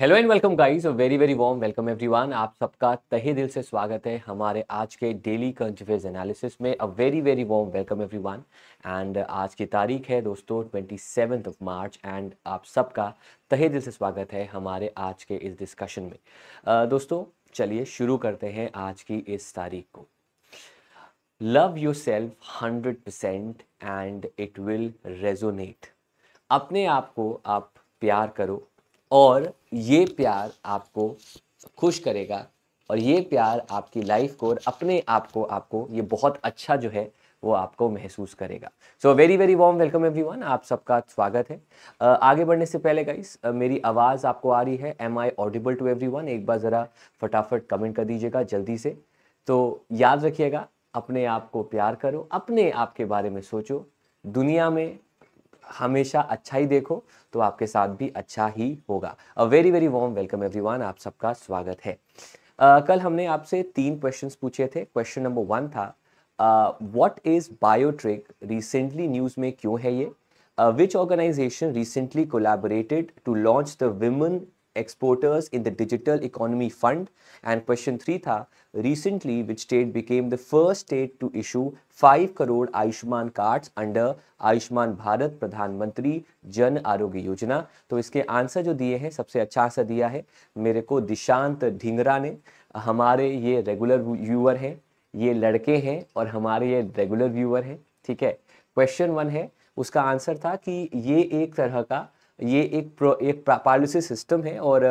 Hello and welcome guys very very warm welcome everyone आप सबका तहे दिल से स्वागत है हमारे आज के डेली कंजफेज एनालिसिस में a very very warm welcome everyone and आज की तारीख है दोस्तों twenty seventh of March and आप सबका तहे दिल से स्वागत है हमारे आज के इस डिस्कशन में uh, दोस्तों चलिए शुरू करते हैं आज की इस तारीख को love yourself hundred percent and it will resonate अपने आप को आप प्यार करो और ये प्यार आपको खुश करेगा और ये प्यार आपकी लाइफ को और अपने आप को आपको ये बहुत अच्छा जो है वो आपको महसूस करेगा so very very warm welcome everyone आप सबका स्वागत है uh, आगे बढ़ने से पहले गाइस uh, मेरी आवाज़ आपको आ रही है am I audible to everyone एक बार ज़रा फटाफट कमेंट कर दीजिएगा जल्दी से तो याद रखिएगा अपने आप को प्यार करो अपने आप के बारे में सोचो दुनिया में हमेशा अच्छा ही देखो तो आपके साथ भी अच्छा ही होगा a very very warm welcome everyone आप सबका स्वागत है uh, कल हमने आपसे तीन क्वेश्चंस पूछे थे क्वेश्चन नंबर वन था what is biotric recently news में क्यों है ये which organization recently collaborated to launch the women exporters in the Digital Economy Fund. And question three tha, recently which state became the first state to issue 5 crore Ayushman cards under Ayushman Bharat Pradhan Mantri Jan आरोग्य योजना तो इसके answer जो दिए हैं सबसे अच्छा answer दिया है मेरे को दिशांत ढिंगरा ने हमारे ये रेगुलर व्यूअर हैं ये लड़के हैं और हमारे ये रेगुलर व्यूअर हैं ठीक है क्वेश्चन वन है उसका आंसर था कि ये एक तरह का ये एक प्रो एक पायलिसिस सिस्टम है और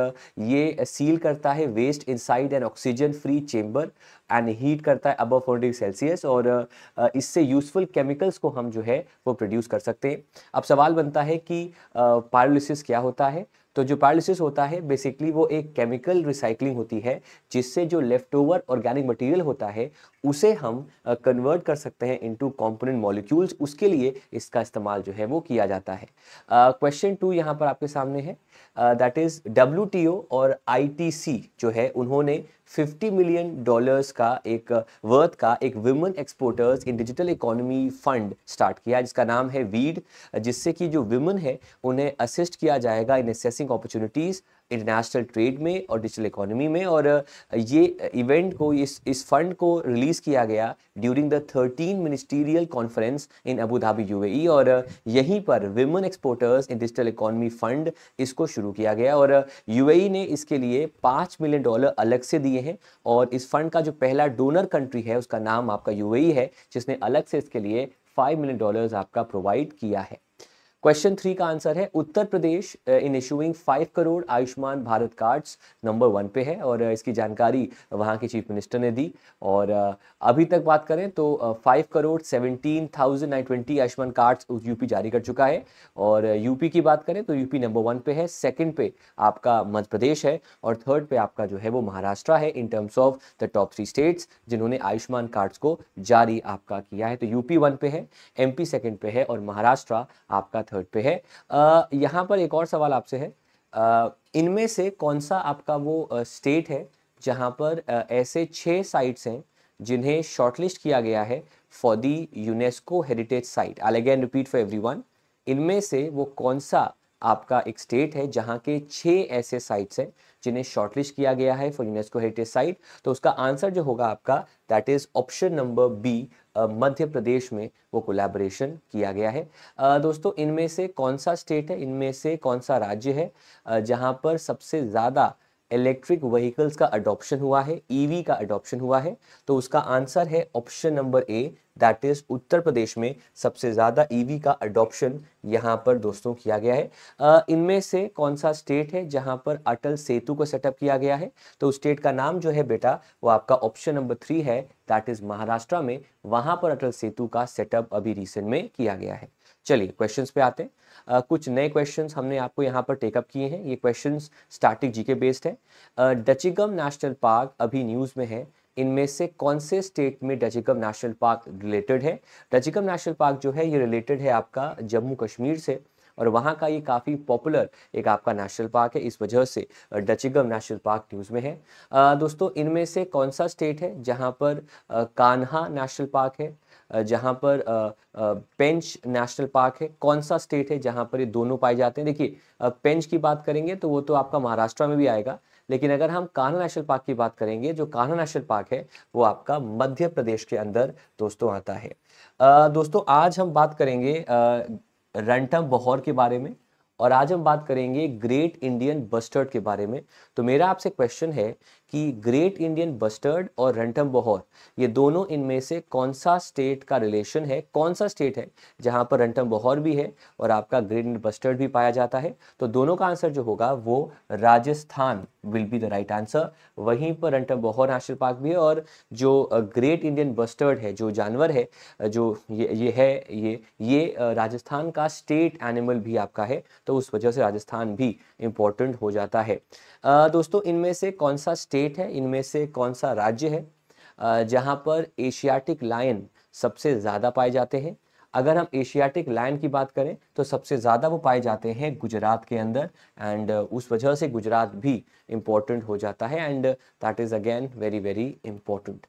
ये सील करता है waste inside an oxygen free chamber and heat करता है अबव फोर डिग्री सेल्सियस और इससे यूजफुल केमिकल्स को हम जो है वो प्रोड्यूस कर सकते हैं अब सवाल बनता है कि पारोलिसिस क्या होता है तो जो पैरालिसिस होता है बेसिकली वो एक केमिकल रिसाइकलिंग होती है जिससे जो लेफ्ट ओवर ऑर्गेनिक मटेरियल होता है उसे हम कन्वर्ट कर सकते हैं इनटू कंपोनेंट मॉलिक्यूल्स उसके लिए इसका इस्तेमाल जो है वो किया जाता है क्वेश्चन टू यहाँ पर आपके सामने है दैट इज़ डब्ल्यू और आई जो है उन्होंने 50 मिलियन डॉलर्स का एक वर्थ uh, का एक women exporters in digital economy fund start किया जिसका नाम है वीड जिससे कि जो वुमेन है उन्हें असिस्ट किया जाएगा in accessing opportunities international trade में और डिजिटल इकोनॉमी में और uh, ये इवेंट uh, को इस इस फंड को रिलीज़ किया गया during the thirteen ministerial conference in Abu Dhabi UAE और uh, यहीं पर women exporters in digital economy fund इसको शुरू किया गया और यूएई e ने इसके लिए पाँच मिलियन डॉलर अलग से दिए हैं और इस फंड का जो पहला डोनर कंट्री है उसका नाम आपका यूएई e है जिसने अलग से इसके लिए फाइव मिलियन डॉलर्स आपका प्रोवाइड किया है क्वेश्चन थ्री का आंसर है Uttar Pradesh in issuing five crore Ayushman Bharat cards number one पे है और uh, इसकी जानकारी वहाँ के चीफ मिनिस्टर ने दी और uh, अभी तक बात करें तो five crore seventeen thousand nine twenty Ayushman cards UP जारी कर चुका है और यूपी uh, की बात करें तो यूपी नंबर वन पे है सेकेंड पे आपका मध्य प्रदेश है और थर्ड पे आपका जो है वो महाराष्ट्र है in terms of the top three states जिन्होंने आयुष्मान कार्ड्स को जारी आपका किया है तो यूपी वन पे है एम सेकंड पे है और महाराष्ट्र आपका मेथड पे है यहाँ पर एक और सवाल आपसे है इनमें से कौन सा आपका वो स्टेट है जहाँ पर ऐसे छः साइट्स हैं जिन्हें शॉर्टलिस्ट किया गया है for the UNESCO heritage site I again repeat for every इनमें से वो कौन सा आपका एक स्टेट है जहाँ के छः ऐसे साइट्स हैं जिन्हें शॉर्टलिस्ट किया गया है फॉर यूनेस्को हेरिटेज साइट तो उसका आंसर जो होगा आपका that is option number B Madhya Pradesh में वो कोलैबोरेशन किया गया है दोस्तों इनमें से कौन सा स्टेट है इनमें से कौन सा राज्य है जहां पर सबसे ज़्यादा इलेक्ट्रिक व्हीकल्स का अडॉप्शन हुआ है ईवी e का अडॉप्शन हुआ है तो उसका आंसर है option number A that is Uttar Pradesh में सबसे ज़्यादा ईवी e का अडॉप्शन यहाँ पर दोस्तों किया गया है इनमें से कौन सा स्टेट है जहाँ पर अटल सेतु को सेटअप किया गया है तो स्टेट का नाम जो है बेटा वो आपका ऑप्शन नंबर थ्री है दैट इज़ महाराष्ट्र में वहां पर अटल सेतु का सेटअप अभी रिसेंट में किया गया है चलिए क्वेश्चंस पे आते हैं uh, कुछ नए क्वेश्चंस हमने आपको यहाँ पर टेकअप किए हैं ये क्वेश्चंस स्टैटिक जीके बेस्ड है डचिगम नेशनल पार्क अभी न्यूज़ में है इनमें से कौन से स्टेट में डचिगम नेशनल पार्क रिलेटेड है डचिगम नेशनल पार्क जो है ये रिलेटेड है आपका जम्मू कश्मीर से और वहाँ का ये काफ़ी पॉपुलर एक आपका नेशनल पार्क है इस वजह से डचिगम नेशनल पार्क न्यूज़ में है दोस्तों इनमें से कौन सा स्टेट है जहाँ पर कान्हा नेशनल पार्क है जहाँ पर पेंच नेशनल पार्क है कौन सा स्टेट है जहाँ पर ये दोनों पाए जाते हैं देखिए पेंच की बात करेंगे तो वो तो आपका महाराष्ट्र में भी आएगा लेकिन अगर हम कान्हा नेशनल पार्क की बात करेंगे जो कान्हा नेशनल पार्क है वो आपका मध्य प्रदेश के अंदर दोस्तों आता है दोस्तों आज हम बात करेंगे रंटम बहौर के बारे में और आज हम बात करेंगे ग्रेट इंडियन बस्टर्ड के बारे में तो मेरा आपसे क्वेश्चन है कि ग्रेट इंडियन बस्टर्ड और रंटम बहोर ये दोनों इनमें से कौन सा स्टेट का रिलेशन है कौन सा स्टेट है जहां पर रंटम बहोर भी है और आपका ग्रेट इंडियन बस्टर्ड भी पाया जाता है तो दोनों का आंसर जो होगा वो Rajasthan will be the right answer वहीं पर रंटम बहोर नेशनल पार्क भी है और जो ग्रेट इंडियन बस्टर्ड है जो जानवर है जो ये ये है ये ये राजस्थान का स्टेट एनिमल भी आपका है तो उस वजह से राजस्थान भी इम्पोर्टेंट हो जाता है दोस्तों इनमें से कौन सा स्टेट स्टेट है इनमें से कौन सा राज्य है जहाँ पर एशियाटिक लायन सबसे ज़्यादा पाए जाते हैं अगर हम एशियाटिक लायन की बात करें तो सबसे ज़्यादा वो पाए जाते हैं गुजरात के अंदर एंड उस वजह से गुजरात भी इम्पोर्टेंट हो जाता है and that is again very very important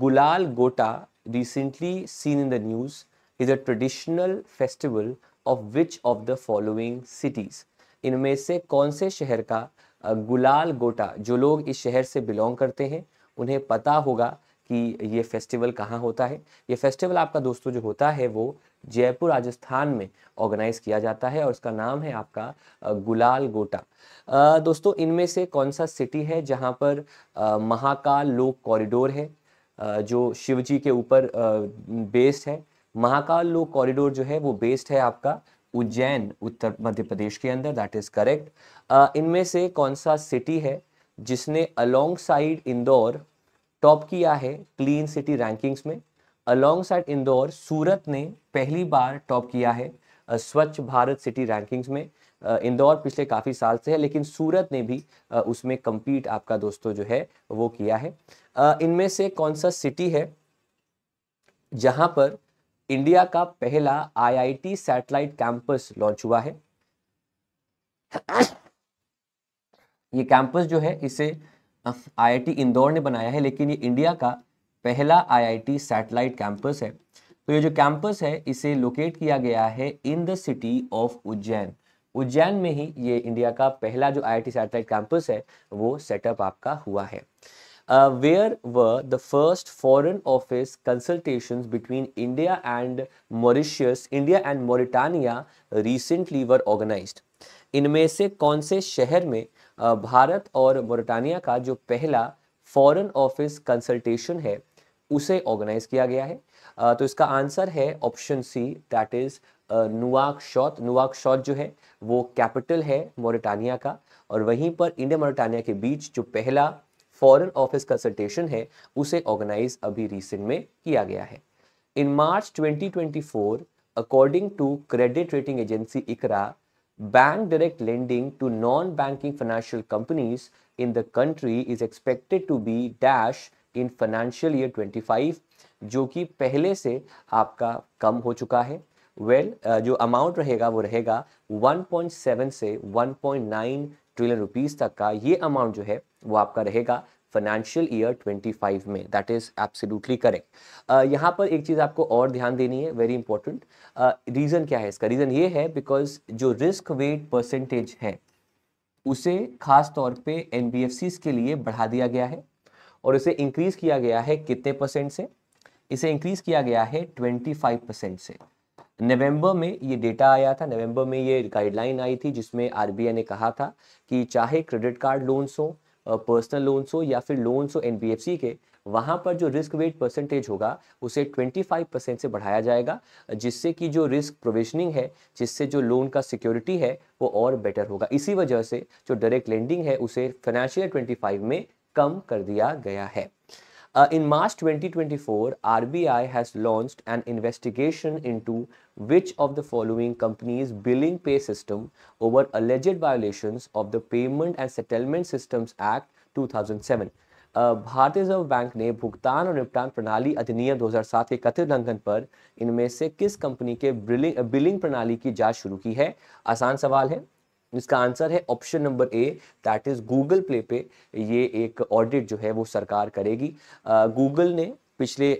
Gulal Gota recently seen in the news is a traditional festival of which of the following cities इनमें से कौन से शहर का गुलाल गोटा जो लोग इस शहर से बिलोंग करते हैं उन्हें पता होगा कि ये फेस्टिवल कहाँ होता है ये फेस्टिवल आपका दोस्तों जो होता है वो जयपुर राजस्थान में ऑर्गेनाइज किया जाता है और इसका नाम है आपका गुलाल गोटा दोस्तों इनमें से कौन सा सिटी है जहाँ पर महाकाल लोक कॉरिडोर है जो शिवजी के ऊपर बेस्ड है महाकाल लोक कॉरिडोर जो है वो बेस्ड है आपका उज्जैन उत्तर मध्य प्रदेश के अंदर दैट इज करेक्ट इनमें से कौन सा सिटी है जिसने अलोंग साइड इंदौर टॉप किया है क्लीन सिटी रैंकिंग्स में अलोंग साइड इंदौर सूरत ने पहली बार टॉप किया है स्वच्छ भारत सिटी रैंकिंग्स में इंदौर पिछले काफ़ी साल से है लेकिन सूरत ने भी उसमें कंपीट आपका दोस्तों जो है वो किया है इनमें से कौन सा सिटी है जहां पर इंडिया का पहला आईआईटी सैटेलाइट कैंपस लॉन्च हुआ है ये कैंपस जो है इसे आईआईटी इंदौर ने बनाया है लेकिन ये इंडिया का पहला आईआईटी सैटेलाइट कैंपस है तो ये जो कैंपस है इसे लोकेट किया गया है in the city of Ujjain Ujjain में ही ये इंडिया का पहला जो आईआईटी सैटेलाइट कैंपस है वो सेटअप आपका हुआ है uh, where were the first foreign office consultations between India and Mauritius, India and Mauritania recently were organized. इनमें से कौन से शहर में uh, भारत और मोरिटानिया का जो पहला फॉरेन ऑफिस कंसल्टेशन है उसे ऑर्गेनाइज किया गया है uh, तो इसका आंसर है ऑप्शन सी दैट इज नुआक शॉत नुआक शॉत जो है वो कैपिटल है मोरिटानिया का और वहीं पर इंडिया मोरिटानिया के बीच जो पहला फॉरन ऑफिस कंसल्टेशन है उसे ऑर्गेनाइज अभी रिसेंट में किया गया है in March 2024 according to credit rating agency ICRA bank direct lending to non banking financial companies in the country is expected to be dash in financial year 25 जो कि पहले से आपका कम हो चुका है वेल well, जो अमाउंट रहेगा वो रहेगा 1.7 से 1.9 ट्रिलियन रुपीस तक का ये अमाउंट जो है वो आपका रहेगा फाइनेंशियल ईयर 25 में दैट इज एब्सोल्युटली करेक्ट यहाँ पर एक चीज़ आपको और ध्यान देनी है वेरी इंपॉर्टेंट रीज़न क्या है इसका रीज़न ये है बिकॉज जो रिस्क वेट परसेंटेज है उसे खास तौर पे एन के लिए बढ़ा दिया गया है और इसे इंक्रीज़ किया गया है कितने परसेंट से इसे इंक्रीज़ किया गया है 25 परसेंट से नवंबर में ये डेटा आया था नवंबर में ये गाइडलाइन आई थी जिसमें आरबीआई ने कहा था कि चाहे क्रेडिट कार्ड लोन्स हों पर्सनल लोन्स हो या फिर लोन्स हो एन के वहाँ पर जो रिस्क वेट परसेंटेज होगा उसे 25 परसेंट से बढ़ाया जाएगा जिससे कि जो रिस्क प्रोविजनिंग है जिससे जो लोन का सिक्योरिटी है वो और बेटर होगा इसी वजह से जो डायरेक्ट लेंडिंग है उसे फाइनेंशियल 25 में कम कर दिया गया है Uh, in March 2024, RBI has launched an investigation into which of the following companies' billing pay system over alleged violations of the Payment and Settlement Systems Act 2007. भारतीय रिजर्व बैंक ने भुगतान और निपटान प्रणाली अधिनियम 2007 के कथित लंघन पर इनमें से किस कंपनी के बिलिंग प्रणाली की जांच शुरू की है आसान सवाल है इसका आंसर है option number A that is Google Play पे ये एक ऑडिट जो है वो सरकार करेगी गूगल ने पिछले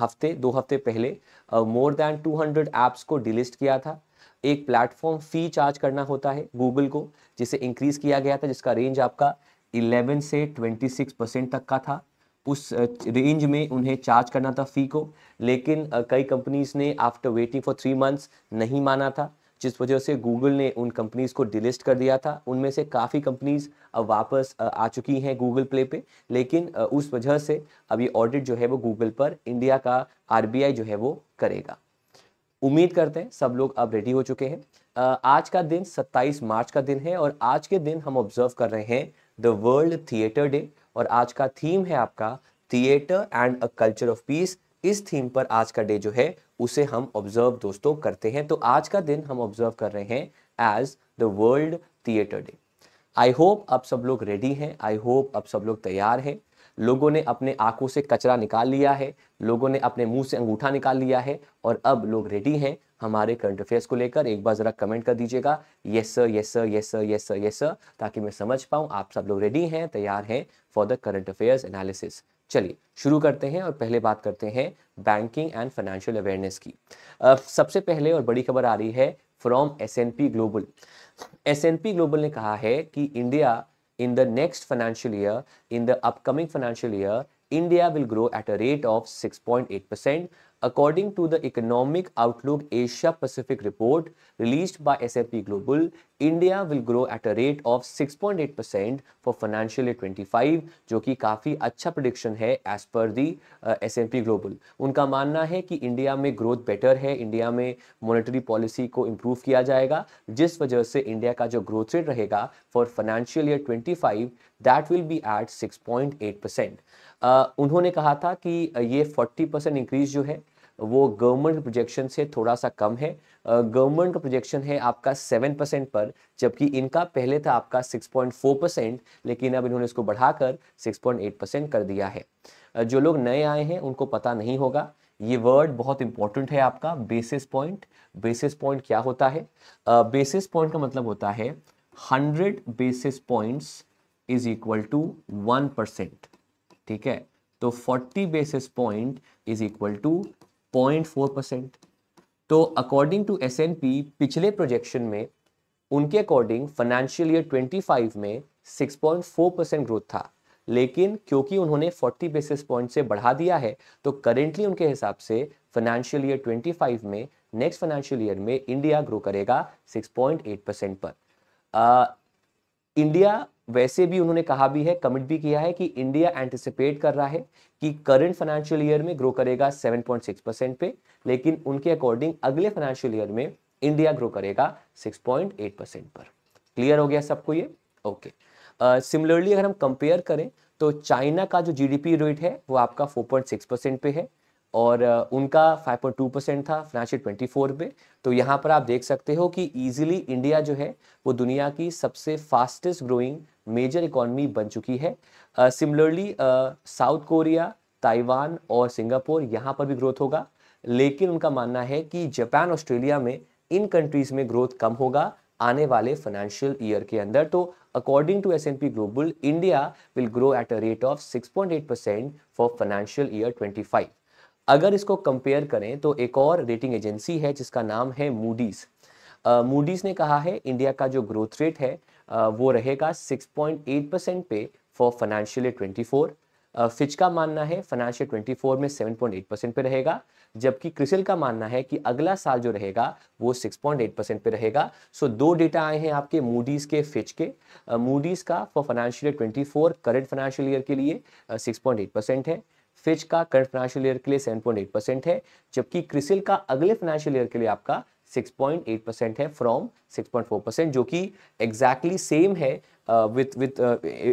हफ्ते दो हफ्ते पहले मोर देन 200 एप्स को डिलिस्ट किया था एक प्लेटफॉर्म फी चार्ज करना होता है गूगल को जिसे इंक्रीज किया गया था जिसका रेंज आपका 11 से 26 परसेंट तक का था उस रेंज में उन्हें चार्ज करना था फ़ी को लेकिन कई कंपनीज ने after waiting for three months नहीं माना था जिस वजह से गूगल ने उन कंपनीज को डिलिस्ट कर दिया था उनमें से काफ़ी कंपनीज अब वापस आ चुकी हैं गूगल प्ले पे लेकिन उस वजह से अब ये ऑडिट जो है वो गूगल पर इंडिया का आर जो है वो करेगा उम्मीद करते हैं सब लोग अब रेडी हो चुके हैं आज का दिन 27 मार्च का दिन है और आज के दिन हम ऑब्जर्व कर रहे हैं द वर्ल्ड थिएटर डे और आज का थीम है आपका theatre and a culture of peace इस थीम पर आज का डे जो है उसे हम ऑब्जर्व दोस्तों करते हैं तो आज का दिन हम ऑब्जर्व कर रहे हैं as the world theatre day I hope आप सब लोग रेडी हैं आई होप आप सब लोग तैयार हैं लोगों ने अपने आंखों से कचरा निकाल लिया है लोगों ने अपने मुंह से अंगूठा निकाल लिया है और अब लोग रेडी हैं हमारे करंट अफेयर्स को लेकर एक बार ज़रा कमेंट कर दीजिएगा yes sir yes sir yes sir yes sir yes sir ताकि मैं समझ पाऊँ आप सब लोग रेडी हैं तैयार हैं for the current affairs analysis चलिए शुरू करते हैं और पहले बात करते हैं बैंकिंग एंड फाइनेंशियल अवेयरनेस की uh, सबसे पहले और बड़ी खबर आ रही है from S N P Global S N P Global ने कहा है कि India in the next financial year in the upcoming financial year India will grow at a rate of 6.8 percent According to the Economic Outlook Asia Pacific report released by S&P Global, India will grow at a rate of 6.8 percent for financial year 25 जो कि काफ़ी अच्छा prediction है as per the S and P Global उनका मानना है कि India में ग्रोथ बेटर है इंडिया में मॉनेटरी पॉलिसी को इम्प्रूव किया जाएगा जिस वजह से इंडिया का जो ग्रोथ रेट रहेगा for financial year 25 that will be at 6.8 percent उन्होंने कहा था कि uh, ये 40 परसेंट इंक्रीज जो है वो गवर्नमेंट के प्रोजेक्शन से थोड़ा सा कम है गवर्नमेंट का प्रोजेक्शन है आपका सेवन परसेंट पर जबकि इनका पहले था आपका सिक्स पॉइंट फोर परसेंट लेकिन अब इन्होंने इसको बढ़ाकर सिक्स पॉइंट एट परसेंट कर दिया है जो लोग नए आए हैं उनको पता नहीं होगा ये वर्ड बहुत इंपॉर्टेंट है आपका बेसिस पॉइंट बेसिस पॉइंट क्या होता है बेसिस uh, पॉइंट का मतलब होता है hundred basis points is equal to one percent ठीक है तो forty basis point is equal to point four percent तो अकॉर्डिंग टू एस पिछले प्रोजेक्शन में उनके अकॉर्डिंग फाइनेंशियल ईयर 25 में 6.4 परसेंट ग्रोथ था लेकिन क्योंकि उन्होंने 40 बेसिस पॉइंट से बढ़ा दिया है तो करेंटली उनके हिसाब से फाइनेंशियल ईयर 25 में नेक्स्ट फाइनेंशियल ईयर में इंडिया ग्रो करेगा 6.8 परसेंट पर आ, इंडिया वैसे भी उन्होंने कहा भी है कमिट भी किया है कि इंडिया एंटिसिपेट कर रहा है कि करंट फाइनेंशियल ईयर में ग्रो करेगा 7.6 परसेंट पे लेकिन उनके अकॉर्डिंग अगले फाइनेंशियल ईयर में इंडिया ग्रो करेगा 6.8 परसेंट पर क्लियर हो गया सबको ये ओके सिमिलरली अगर हम कंपेयर करें तो चाइना का जो जीडीपी रेट है वो आपका 4.6 परसेंट पे है और उनका 5.2 परसेंट था फाइनेंशियल 24 पे तो यहाँ पर आप देख सकते हो कि इजीली इंडिया जो है वो दुनिया की सबसे फास्टेस्ट ग्रोइंग मेजर इकोनॉमी बन चुकी है सिमिलरली साउथ कोरिया ताइवान और सिंगापुर यहाँ पर भी ग्रोथ होगा लेकिन उनका मानना है कि जापान ऑस्ट्रेलिया में इन कंट्रीज में ग्रोथ कम होगा आने वाले फाइनेंशियल ईयर के अंदर तो according to S N P Global India will grow at a rate of six point eight percent for financial year twenty five अगर इसको कंपेयर करें तो एक और रेटिंग एजेंसी है जिसका नाम है मूडीज मूडीज uh, ने कहा है इंडिया का जो ग्रोथ रेट है वो रहेगा 6.8 परसेंट पे for financial twenty four Fitch का मानना है फाइनेंशियल 24 में 7.8 परसेंट पे रहेगा जबकि क्रिसिल का मानना है कि अगला साल जो रहेगा वो 6.8 परसेंट पे रहेगा सो so, दो डेटा आए हैं आपके मूडीज़ के फिच के मूडीज़ uh, का for financial twenty 24 current financial year के लिए सिक्स पॉइंट परसेंट है फिच का करंट फाइनेंशियल ईयर के लिए 7.8 परसेंट है जबकि क्रिसिल का अगले फाइनेंशियल ईयर के लिए आपका 6.8 परसेंट है फ्रॉम 6.4 परसेंट जो कि एग्जैक्टली सेम है with with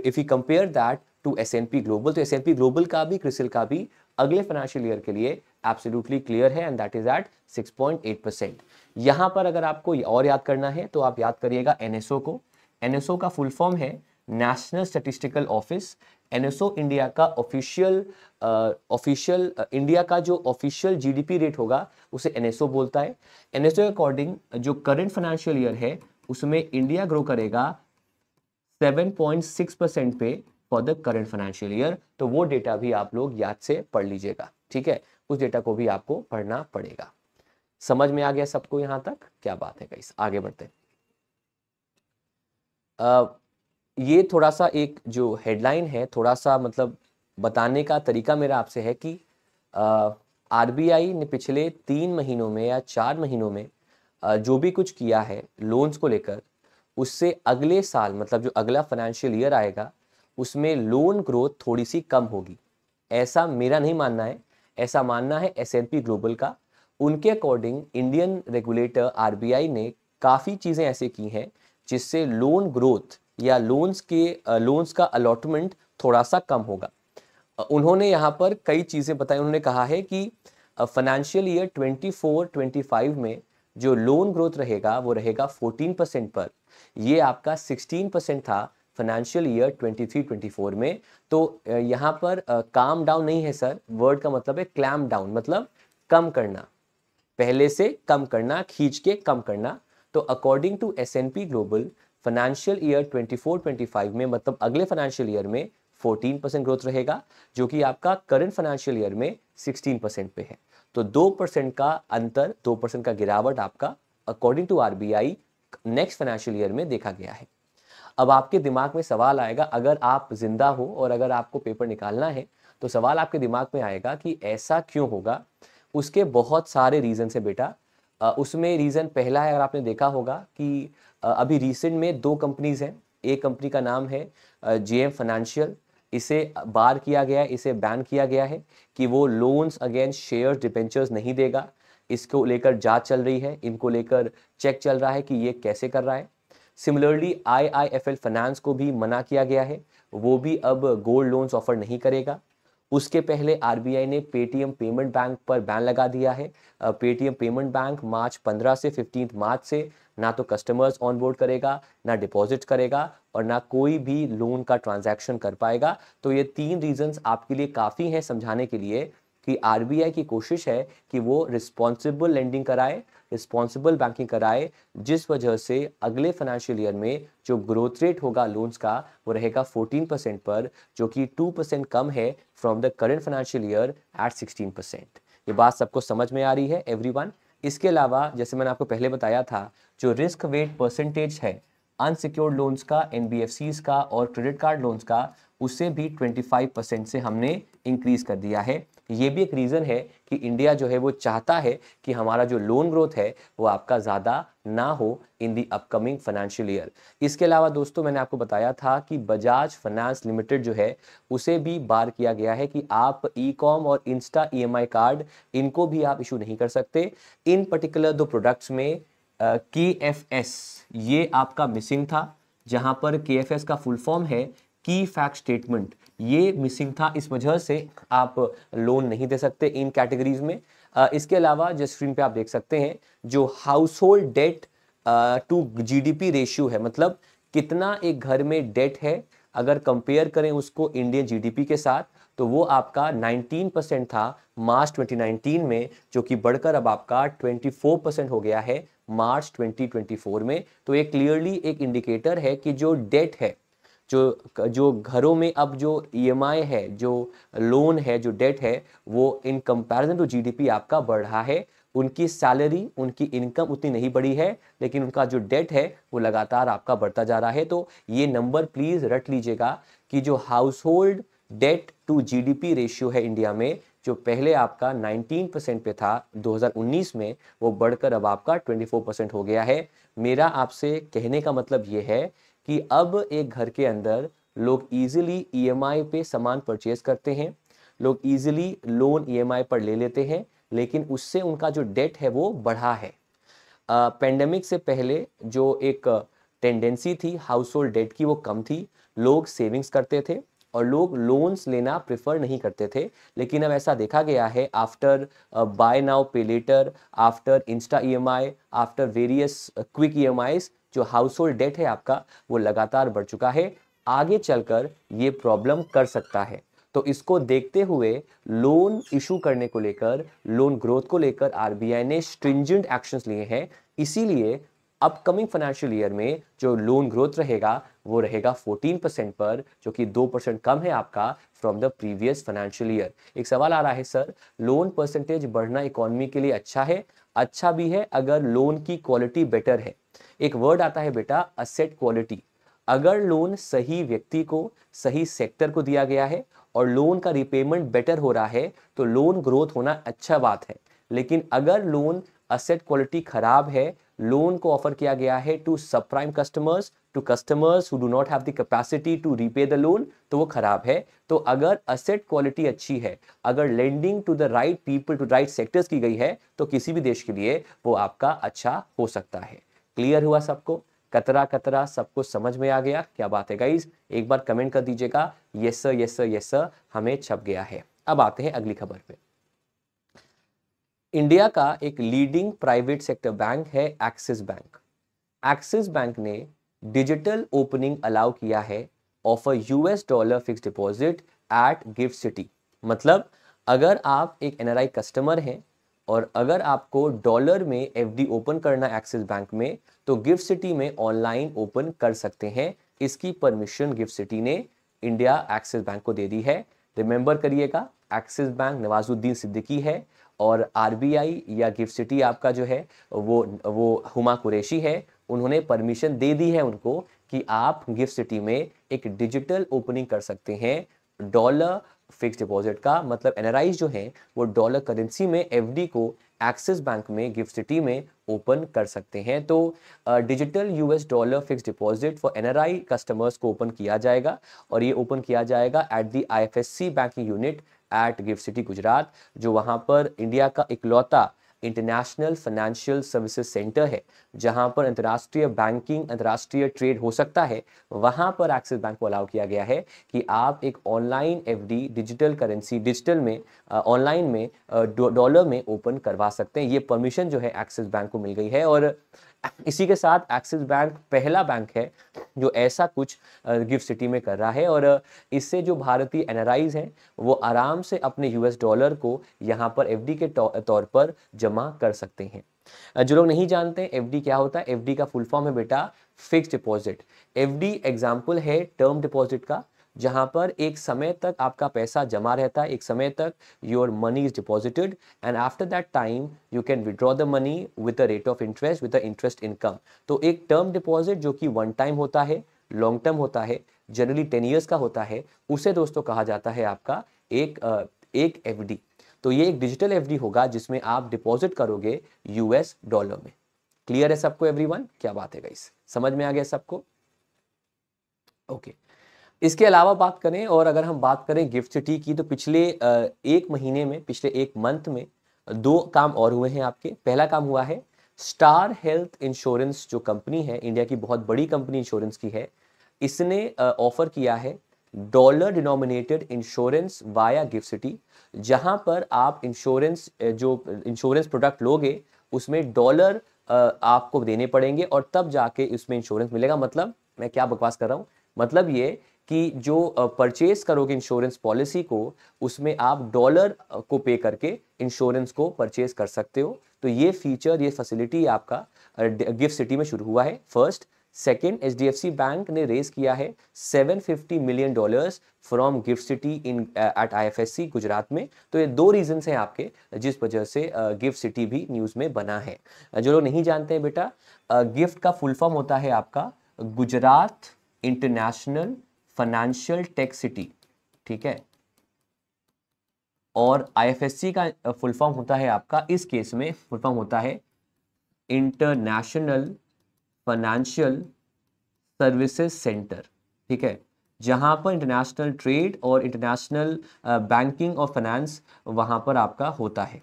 if you compare that to S Global तो एस ग्लोबल का भी क्रिसिल का भी अगले फाइनेंशियल ईयर के लिए एब्सोल्यूटली क्लियर है and that is at 6.8 percent यहाँ पर अगर आपको और याद करना है तो आप याद करिएगा एनएसओ को एनएसओ का फुल फॉर्म है National Statistical Office NSO India का ऑफिशियल ऑफिशियल इंडिया का जो ऑफिशियल जीडीपी रेट होगा उसे एनएसओ बोलता है एनएसओ के अकॉर्डिंग जो करंट फाइनेंशियल ईयर है उसमें इंडिया ग्रो करेगा 7.6 परसेंट पे for the current financial year तो वो डेटा भी आप लोग याद से पढ़ लीजिएगा ठीक है उस डेटा को भी आपको पढ़ना पड़ेगा समझ में आ गया सबको यहां तक क्या बात है कई आगे बढ़ते हैं ये थोड़ा सा एक जो हेडलाइन है थोड़ा सा मतलब बताने का तरीका मेरा आपसे है कि आर ने पिछले तीन महीनों में या चार महीनों में आ, जो भी कुछ किया है लोन्स को लेकर उससे अगले साल मतलब जो अगला फाइनेंशियल ईयर आएगा उसमें लोन ग्रोथ थोड़ी सी कम होगी ऐसा मेरा नहीं मानना है ऐसा मानना है एस ग्लोबल का उनके अकॉर्डिंग इंडियन रेगुलेटर आर ने काफ़ी चीज़ें ऐसे की हैं जिससे लोन ग्रोथ या लोन्स के लोन्स का अलॉटमेंट थोड़ा सा कम होगा उन्होंने यहाँ पर कई चीज़ें बताई उन्होंने कहा है कि फाइनेंशियल ईयर 24 25 में जो लोन ग्रोथ रहेगा वो रहेगा 14 परसेंट पर ये आपका 16 परसेंट था फाइनेंशियल ईयर 23 24 में तो यहाँ पर काम डाउन नहीं है सर वर्ड का मतलब है क्लैम डाउन मतलब कम करना पहले से कम करना खींच के कम करना तो according to S N P Global financial year 24-25 में मतलब अगले फाइनेंशियल ईयर में 14 परसेंट ग्रोथ रहेगा जो कि आपका करंट फाइनेंशियल ईयर में 16 परसेंट पे है तो दो परसेंट का अंतर दो परसेंट का गिरावट आपका according to RBI next financial year में देखा गया है अब आपके दिमाग में सवाल आएगा अगर आप जिंदा हो और अगर आपको पेपर निकालना है तो सवाल आपके दिमाग में आएगा कि ऐसा क्यों होगा उसके बहुत सारे रीजन है बेटा उसमें रीज़न पहला है अगर आपने देखा होगा कि अभी रिसेंट में दो कंपनीज हैं एक कंपनी का नाम है जे फाइनेंशियल इसे बार किया गया है इसे बैन किया गया है कि वो लोन्स अगेंस्ट शेयर डिपेंचर्स नहीं देगा इसको लेकर जांच चल रही है इनको लेकर चेक चल रहा है कि ये कैसे कर रहा है similarly I I F L finance को भी मना किया गया है वो भी अब गोल्ड लोन्स ऑफर नहीं करेगा उसके पहले आरबीआई ने पेटीएम पेमेंट बैंक पर बैन लगा दिया है पेटीएम पेमेंट बैंक मार्च 15 से 15 मार्च से ना तो कस्टमर्स ऑनबोर्ड करेगा ना डिपॉजिट करेगा और ना कोई भी लोन का ट्रांजैक्शन कर पाएगा तो ये तीन रीजंस आपके लिए काफ़ी हैं समझाने के लिए कि आरबीआई की कोशिश है कि वो रिस्पॉन्सिबल लेंडिंग कराए रिस्पॉन्सिबल बैंकिंग कराए जिस वजह से अगले फाइनेंशियल ईयर में जो ग्रोथ रेट होगा लोन्स का वो रहेगा 14 परसेंट पर जो कि 2 परसेंट कम है from the current financial year at 16 percent ये बात सबको समझ में आ रही है एवरी इसके अलावा जैसे मैंने आपको पहले बताया था जो रिस्क वेट परसेंटेज है अनसिक्योर्ड लोन्स का एन का और क्रेडिट कार्ड लोन्स का उसे भी 25 परसेंट से हमने इंक्रीज कर दिया है ये भी एक रीज़न है कि इंडिया जो है वो चाहता है कि हमारा जो लोन ग्रोथ है वो आपका ज़्यादा ना हो in the upcoming financial year इसके अलावा दोस्तों मैंने आपको बताया था कि बजाज फाइनेंस लिमिटेड जो है उसे भी बार किया गया है कि आप ई e कॉम और इंस्टा ई कार्ड इनको भी आप इशू नहीं कर सकते इन पर्टिकुलर दो प्रोडक्ट्स में के एफ एस ये आपका मिसिंग था जहाँ पर के एफ एस का फुल फॉर्म है की फैक्ट स्टेटमेंट ये मिसिंग था इस वजह से आप लोन नहीं दे सकते इन कैटेगरीज में इसके अलावा जो स्क्रीन पे आप देख सकते हैं जो household debt to GDP ratio है मतलब कितना एक घर में डेट है अगर कंपेयर करें उसको इंडियन जीडीपी के साथ तो वो आपका 19 परसेंट था मार्च 2019 में जो कि बढ़कर अब आपका 24 परसेंट हो गया है मार्च 2024 में तो ये क्लियरली एक इंडिकेटर है कि जो डेट है जो जो घरों में अब जो ईएमआई e है जो लोन है जो डेट है वो इन कंपैरिजन टू जीडीपी आपका बढ़ रहा है उनकी सैलरी उनकी इनकम उतनी नहीं बढ़ी है लेकिन उनका जो डेट है वो लगातार आपका बढ़ता जा रहा है तो ये नंबर प्लीज़ रट लीजिएगा कि जो household debt to GDP ratio है इंडिया में जो पहले आपका 19 परसेंट पे था 2019 में वो बढ़कर अब आपका 24 परसेंट हो गया है मेरा आपसे कहने का मतलब ये है कि अब एक घर के अंदर लोग इजीली ईएमआई e पे सामान परचेज करते हैं लोग इजीली लोन ईएमआई पर ले लेते हैं लेकिन उससे उनका जो डेट है वो बढ़ा है पेंडेमिक से पहले जो एक टेंडेंसी थी हाउस होल्ड डेट की वो कम थी लोग सेविंग्स करते थे और लोग लोन्स लेना प्रेफर नहीं करते थे लेकिन अब ऐसा देखा गया है after buy now pay later after insta EMI after various quick EMIs जो हाउस होल्ड डेट है आपका वो लगातार बढ़ चुका है आगे चलकर ये प्रॉब्लम कर सकता है तो इसको देखते हुए लोन इशू करने को लेकर लोन ग्रोथ को लेकर आरबीआई ने स्ट्रिंजेंट एक्शंस लिए हैं इसीलिए अपकमिंग फाइनेंशियल ईयर में जो लोन ग्रोथ रहेगा वो रहेगा 14 परसेंट पर जो कि 2 परसेंट कम है आपका from the previous financial year एक सवाल आ रहा है सर लोन परसेंटेज बढ़ना इकोनॉमी के लिए अच्छा है अच्छा भी है अगर लोन की क्वालिटी बेटर है एक वर्ड आता है बेटा असेट क्वालिटी अगर लोन सही व्यक्ति को सही सेक्टर को दिया गया है और लोन का रिपेमेंट बेटर हो रहा है तो लोन ग्रोथ होना अच्छा बात है लेकिन अगर लोन असेट क्वालिटी खराब है लोन को ऑफर किया गया है to sub prime customers to customers who do not have the capacity to repay the loan तो वो खराब है तो अगर असेट क्वालिटी अच्छी है अगर lending to the right people to right sectors की गई है तो किसी भी देश के लिए वो आपका अच्छा हो सकता है क्लियर हुआ सबको कतरा कतरा सबको समझ में आ गया क्या बात है गाइज एक बार कमेंट कर दीजिएगा yes sir yes sir yes sir हमें छप गया है अब आते हैं अगली खबर पे इंडिया का एक लीडिंग प्राइवेट सेक्टर बैंक है एक्सिस बैंक एक्सिस बैंक ने डिजिटल ओपनिंग अलाउ किया है of a US dollar fix deposit at GIFT City मतलब अगर आप एक एनआरआई कस्टमर हैं और अगर आपको डॉलर में एफ ओपन करना एक्सिस बैंक में तो गिफ्ट सिटी में ऑनलाइन ओपन कर सकते हैं इसकी परमिशन गिफ्ट सिटी ने इंडिया एक्सिस बैंक को दे दी है रिमेंबर करिएगा एक्सिस बैंक नवाजुद्दीन सिद्दीकी है और आर या गिफ्ट सिटी आपका जो है वो वो हुमा कुरैशी है उन्होंने परमिशन दे दी है उनको कि आप गिफ्ट सिटी में एक डिजिटल ओपनिंग कर सकते हैं डॉलर फिक्स डिपॉजिट का मतलब एनआरआई जो है वो डॉलर करेंसी में एफ को एक्सिस बैंक में गिफ्ट सिटी में ओपन कर सकते हैं तो digital US dollar fix deposit for NRI customers को ओपन किया जाएगा और ये ओपन किया जाएगा at the IFSC banking unit at GIFT City Gujarat जो वहां पर इंडिया का इकलौता इंटरनेशनल फाइनेंशियल सर्विसेज सेंटर है जहां पर अंतर्राष्ट्रीय बैंकिंग अंतर्राष्ट्रीय ट्रेड हो सकता है वहां पर एक्सिस बैंक को अलाउ किया गया है कि आप एक online F digital currency digital में ऑनलाइन में डॉलर में ओपन करवा सकते हैं ये परमिशन जो है एक्सिस बैंक को मिल गई है और इसी के साथ एक्सिस बैंक पहला बैंक है जो ऐसा कुछ गिफ्ट सिटी में कर रहा है और इससे जो भारतीय एनआरआईज हैं वो आराम से अपने यूएस डॉलर को यहाँ पर एफडी के तो, तौर पर जमा कर सकते हैं जो लोग नहीं जानते एफ क्या होता है एफ का फुल फॉर्म है बेटा फिक्स डिपॉजिट एफ एग्जाम्पल है टर्म डिपॉजिट का जहां पर एक समय तक आपका पैसा जमा रहता है एक समय तक your money is deposited and after that time you can withdraw the money with rate of interest with interest income तो एक टर्म डिपॉजिट जो कि वन टाइम होता है लॉन्ग टर्म होता है जनरली टेन ईयर्स का होता है उसे दोस्तों कहा जाता है आपका एक एक एफ तो ये एक डिजिटल एफ होगा जिसमें आप डिपॉजिट करोगे यूएस डॉलर में क्लियर है सबको एवरीवन क्या बात है गाइस समझ में आ गया सबको ओके okay. इसके अलावा बात करें और अगर हम बात करें गिफ्ट सिटी की तो पिछले एक महीने में पिछले एक मंथ में दो काम और हुए हैं आपके पहला काम हुआ है स्टार हेल्थ इंश्योरेंस जो कंपनी है इंडिया की बहुत बड़ी कंपनी इंश्योरेंस की है इसने ऑफर किया है dollar denominated insurance via GIFT City जहां पर आप इंश्योरेंस जो इंश्योरेंस प्रोडक्ट लोगे उसमें डॉलर आपको देने पड़ेंगे और तब जाके उसमें इंश्योरेंस मिलेगा मतलब मैं क्या बकवास कर रहा हूँ मतलब ये कि जो परचेज करोगे इंश्योरेंस पॉलिसी को उसमें आप डॉलर को पे करके इंश्योरेंस को परचेज कर सकते हो तो ये फीचर ये फैसिलिटी आपका गिफ्ट सिटी में शुरू हुआ है first second H D F C bank ने रेज किया है seven fifty million dollars from GIFT City in at I F S C Gujarat में तो ये दो रीजन हैं आपके जिस वजह से गिफ्ट सिटी भी न्यूज़ में बना है जो लोग नहीं जानते हैं बेटा गिफ्ट का फुल फॉर्म होता है आपका Gujarat International Financial Tech City ठीक है और आईएफएससी का फुल फॉर्म होता है आपका इस केस में फुल फॉर्म होता है इंटरनेशनल फाइनेंशियल सर्विसेज सेंटर ठीक है जहां पर इंटरनेशनल ट्रेड और इंटरनेशनल बैंकिंग और फाइनेंस वहां पर आपका होता है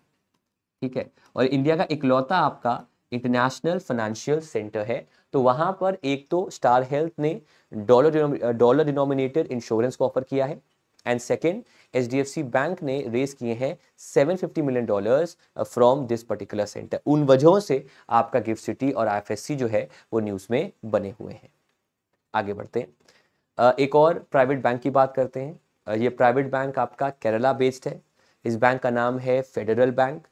ठीक है और इंडिया का इकलौता आपका इंटरनेशनल फाइनेंशियल सेंटर है तो वहां पर एक तो स्टार हेल्थ ने डॉलर डॉलर डिनोमिनेटेड इंश्योरेंस को ऑफर किया है and second H D F C bank ने रेस किए हैं seven fifty million dollar from this particular centre उन वजहों से आपका गिफ्ट सिटी और आई एफ एस सी जो है वो न्यूज़ में बने हुए हैं आगे बढ़ते हैं uh, एक और प्राइवेट बैंक की बात करते हैं uh, ये प्राइवेट बैंक आपका केरला बेस्ड है इस बैंक का नाम है फेडरल बैंक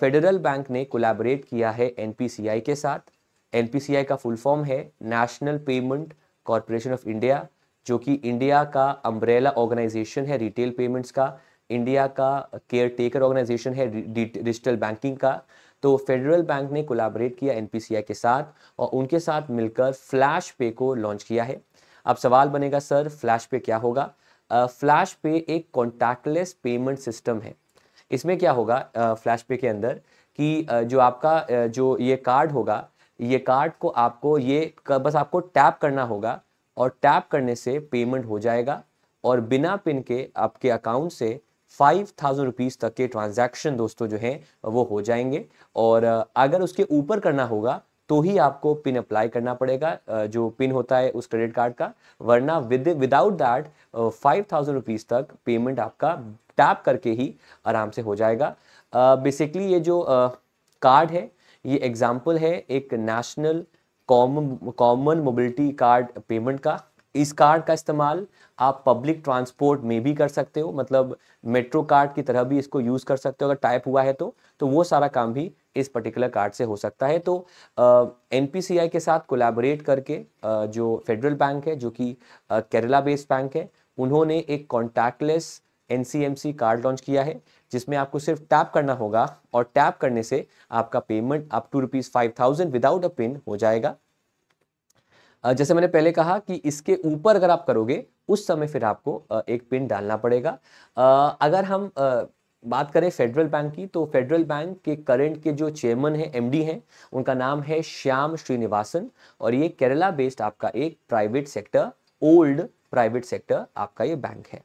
फेडरल बैंक ने कोलैबोरेट किया है एन के साथ एन का फुल फॉर्म है National Payment Corporation of India जो कि इंडिया का अम्ब्रेला ऑर्गेनाइजेशन है रिटेल पेमेंट्स का इंडिया का केयर टेकर ऑर्गेनाइजेशन है डिजिटल बैंकिंग का तो फेडरल बैंक ने कोलाबरेट किया एन के साथ और उनके साथ मिलकर फ्लैश पे को लॉन्च किया है अब सवाल बनेगा सर फ्लैश पे क्या होगा फ्लैश uh, पे एक कॉन्टैक्टलेस पेमेंट सिस्टम है इसमें क्या होगा फ्लैश uh, पे के अंदर कि uh, जो आपका जो ये कार्ड होगा ये कार्ड को आपको ये बस आपको टैप करना होगा और टैप करने से पेमेंट हो जाएगा और बिना पिन के आपके अकाउंट से फाइव थाउजेंड रुपीज़ तक के ट्रांजैक्शन दोस्तों जो हैं वो हो जाएंगे और अगर उसके ऊपर करना होगा तो ही आपको पिन अप्लाई करना पड़ेगा जो पिन होता है उस क्रेडिट कार्ड का वरना with without that five thousand rupees तक पेमेंट आपका टैप करके ही आराम से हो जाएगा बेसिकली ये जो कार्ड है ये एग्जाम्पल है एक national common common mobility card payment का इस कार्ड का इस्तेमाल आप पब्लिक ट्रांसपोर्ट में भी कर सकते हो मतलब मेट्रो कार्ड की तरह भी इसको यूज़ कर सकते हो अगर टाइप हुआ है तो तो वो सारा काम भी इस पर्टिकुलर कार्ड से हो सकता है तो एन के साथ कोलैबोरेट करके आ, जो फेडरल बैंक है जो कि केरला बेस्ड बैंक है उन्होंने एक कॉन्टैक्टलेस एन कार्ड लॉन्च किया है जिसमें आपको सिर्फ टैप करना होगा और टैप करने से आपका payment up to rupees five thousand without a PIN हो जाएगा जैसे मैंने पहले कहा कि इसके ऊपर अगर आप करोगे उस समय फिर आपको एक पिन डालना पड़ेगा अगर हम बात करें फेडरल बैंक की तो फेडरल बैंक के करंट के जो चेयरमैन हैं एमडी हैं उनका नाम है श्याम श्रीनिवासन और ये केरला बेस्ड आपका एक private sector old private sector आपका ये बैंक है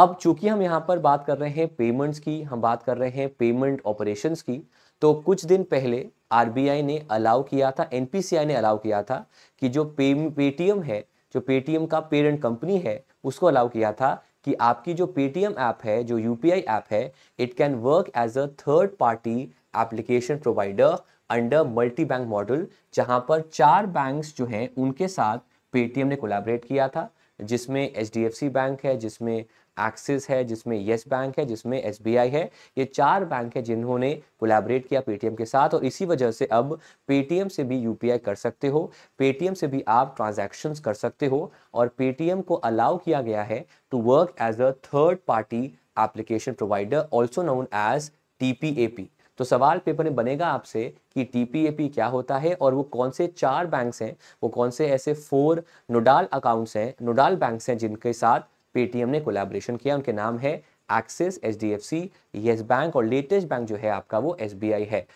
अब चूंकि हम यहाँ पर बात कर रहे हैं पेमेंट्स की हम बात कर रहे हैं पेमेंट ऑपरेशंस की तो कुछ दिन पहले आर ने अलाउ किया था एन ने अलाउ किया था कि जो पे पेटीएम है जो पेटीएम का पेरेंट कंपनी है उसको अलाउ किया था कि आपकी जो पेटीएम ऐप है जो यूपीआई ऐप है it can work as a third party application provider under multi bank model जहाँ पर चार बैंक्स जो हैं उनके साथ पेटीएम ने कोलाबरेट किया था जिसमें एच बैंक है जिसमें एक्सिस है जिसमें येस बैंक है जिसमें एस है ये चार बैंक है जिन्होंने कोलैबोरेट किया पेटीएम के साथ और इसी वजह से अब पेटीएम से भी यू कर सकते हो पेटीएम से भी आप ट्रांजेक्शन कर सकते हो और पेटीएम को अलाउ किया गया है to work as a third party application provider also known as T तो सवाल पेपर में बनेगा आपसे कि टी क्या होता है और वो कौन से चार बैंक्स हैं वो कौन से ऐसे फोर नोडाल अकाउंट्स हैं नोडाल बैंक्स हैं जिनके साथ पेटीएम ने कोलैबोरेशन किया उनके नाम है Axis H D F C Yes Bank और लेटेस्ट बैंक जो है आपका वो एस बी आई है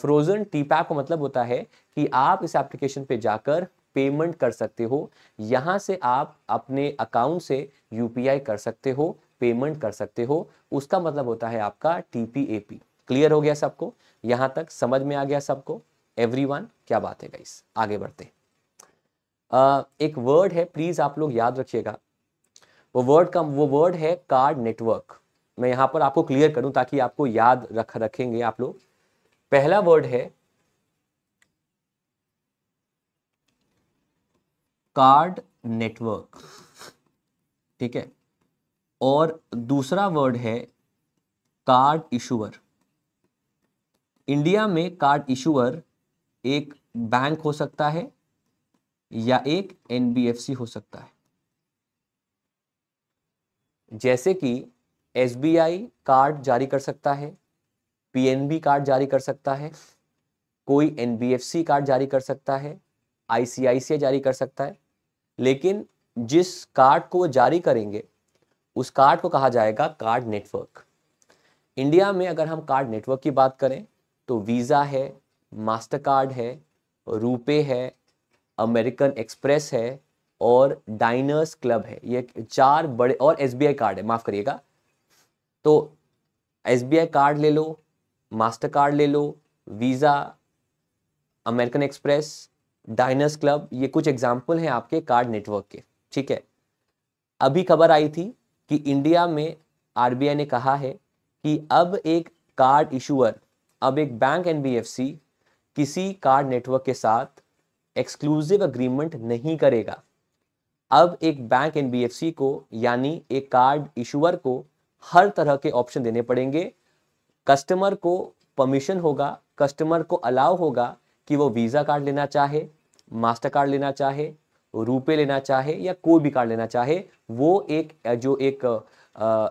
फ्रोजन टी पैक का मतलब होता है कि आप इस एप्लीकेशन पे जाकर पेमेंट कर सकते हो यहाँ से आप अपने अकाउंट से यू पी आई कर सकते हो पेमेंट कर सकते हो उसका मतलब होता है आपका T P A P clear हो गया सबको यहाँ तक समझ में आ गया सबको एवरी वन क्या बात है गाइस आगे बढ़ते हैं एक वर्ड है प्लीज़ आप लोग याद रखिएगा वो वर्ड का वो वर्ड है कार्ड नेटवर्क मैं यहाँ पर आपको क्लियर करूँ ताकि आपको याद रख रखेंगे आप लोग पहला वर्ड है कार्ड नेटवर्क ठीक है और दूसरा वर्ड है कार्ड इशूअर इंडिया में कार्ड इशूअर एक बैंक हो सकता है या एक एनबीएफसी हो सकता है जैसे कि एस कार्ड जारी कर सकता है पी कार्ड जारी कर सकता है कोई एन कार्ड जारी कर सकता है आई जारी कर सकता है लेकिन जिस कार्ड को वो जारी करेंगे उस कार्ड को कहा जाएगा कार्ड नेटवर्क इंडिया में अगर हम कार्ड नेटवर्क की बात करें तो वीज़ा है मास्टर कार्ड है रूपे है अमेरिकन एक्सप्रेस है और डाइनर्स क्लब है ये चार बड़े और एस कार्ड है माफ़ करिएगा तो एस कार्ड ले लो मास्टर कार्ड ले लो Visa American Express Diners Club ये कुछ एग्जाम्पल हैं आपके कार्ड नेटवर्क के ठीक है अभी खबर आई थी कि इंडिया में आर ने कहा है कि अब एक कार्ड इशूअर अब एक बैंक एन किसी कार्ड नेटवर्क के साथ एक्सक्लूसिव अग्रीमेंट नहीं करेगा अब एक बैंक एन को यानी एक कार्ड इशूअर को हर तरह के ऑप्शन देने पड़ेंगे कस्टमर को परमिशन होगा कस्टमर को अलाउ होगा कि वो वीज़ा कार्ड लेना चाहे मास्टर कार्ड लेना चाहे रुपए लेना चाहे या कोई भी कार्ड लेना चाहे वो एक जो एक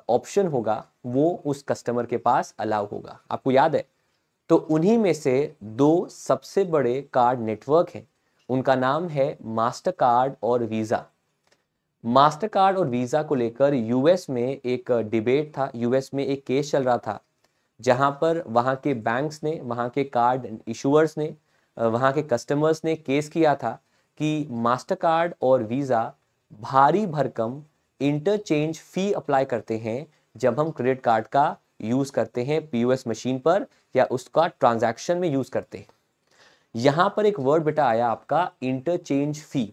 ऑप्शन होगा वो उस कस्टमर के पास अलाउ होगा आपको याद है तो उन्हीं में से दो सबसे बड़े कार्ड नेटवर्क हैं उनका नाम है मास्टर कार्ड और वीज़ा मास्टर कार्ड और वीज़ा को लेकर यूएस में एक डिबेट था यूएस में एक केस चल रहा था जहां पर वहां के बैंक्स ने वहां के कार्ड इशूअर्स ने वहां के कस्टमर्स ने केस किया था कि मास्टर कार्ड और वीज़ा भारी भरकम इंटरचेंज फ़ी अप्लाई करते हैं जब हम क्रेडिट कार्ड का यूज़ करते हैं पीओएस मशीन पर या उसका ट्रांजैक्शन में यूज़ करते हैं यहाँ पर एक वर्ड बेटा आया आपका इंटरचेंज फ़ी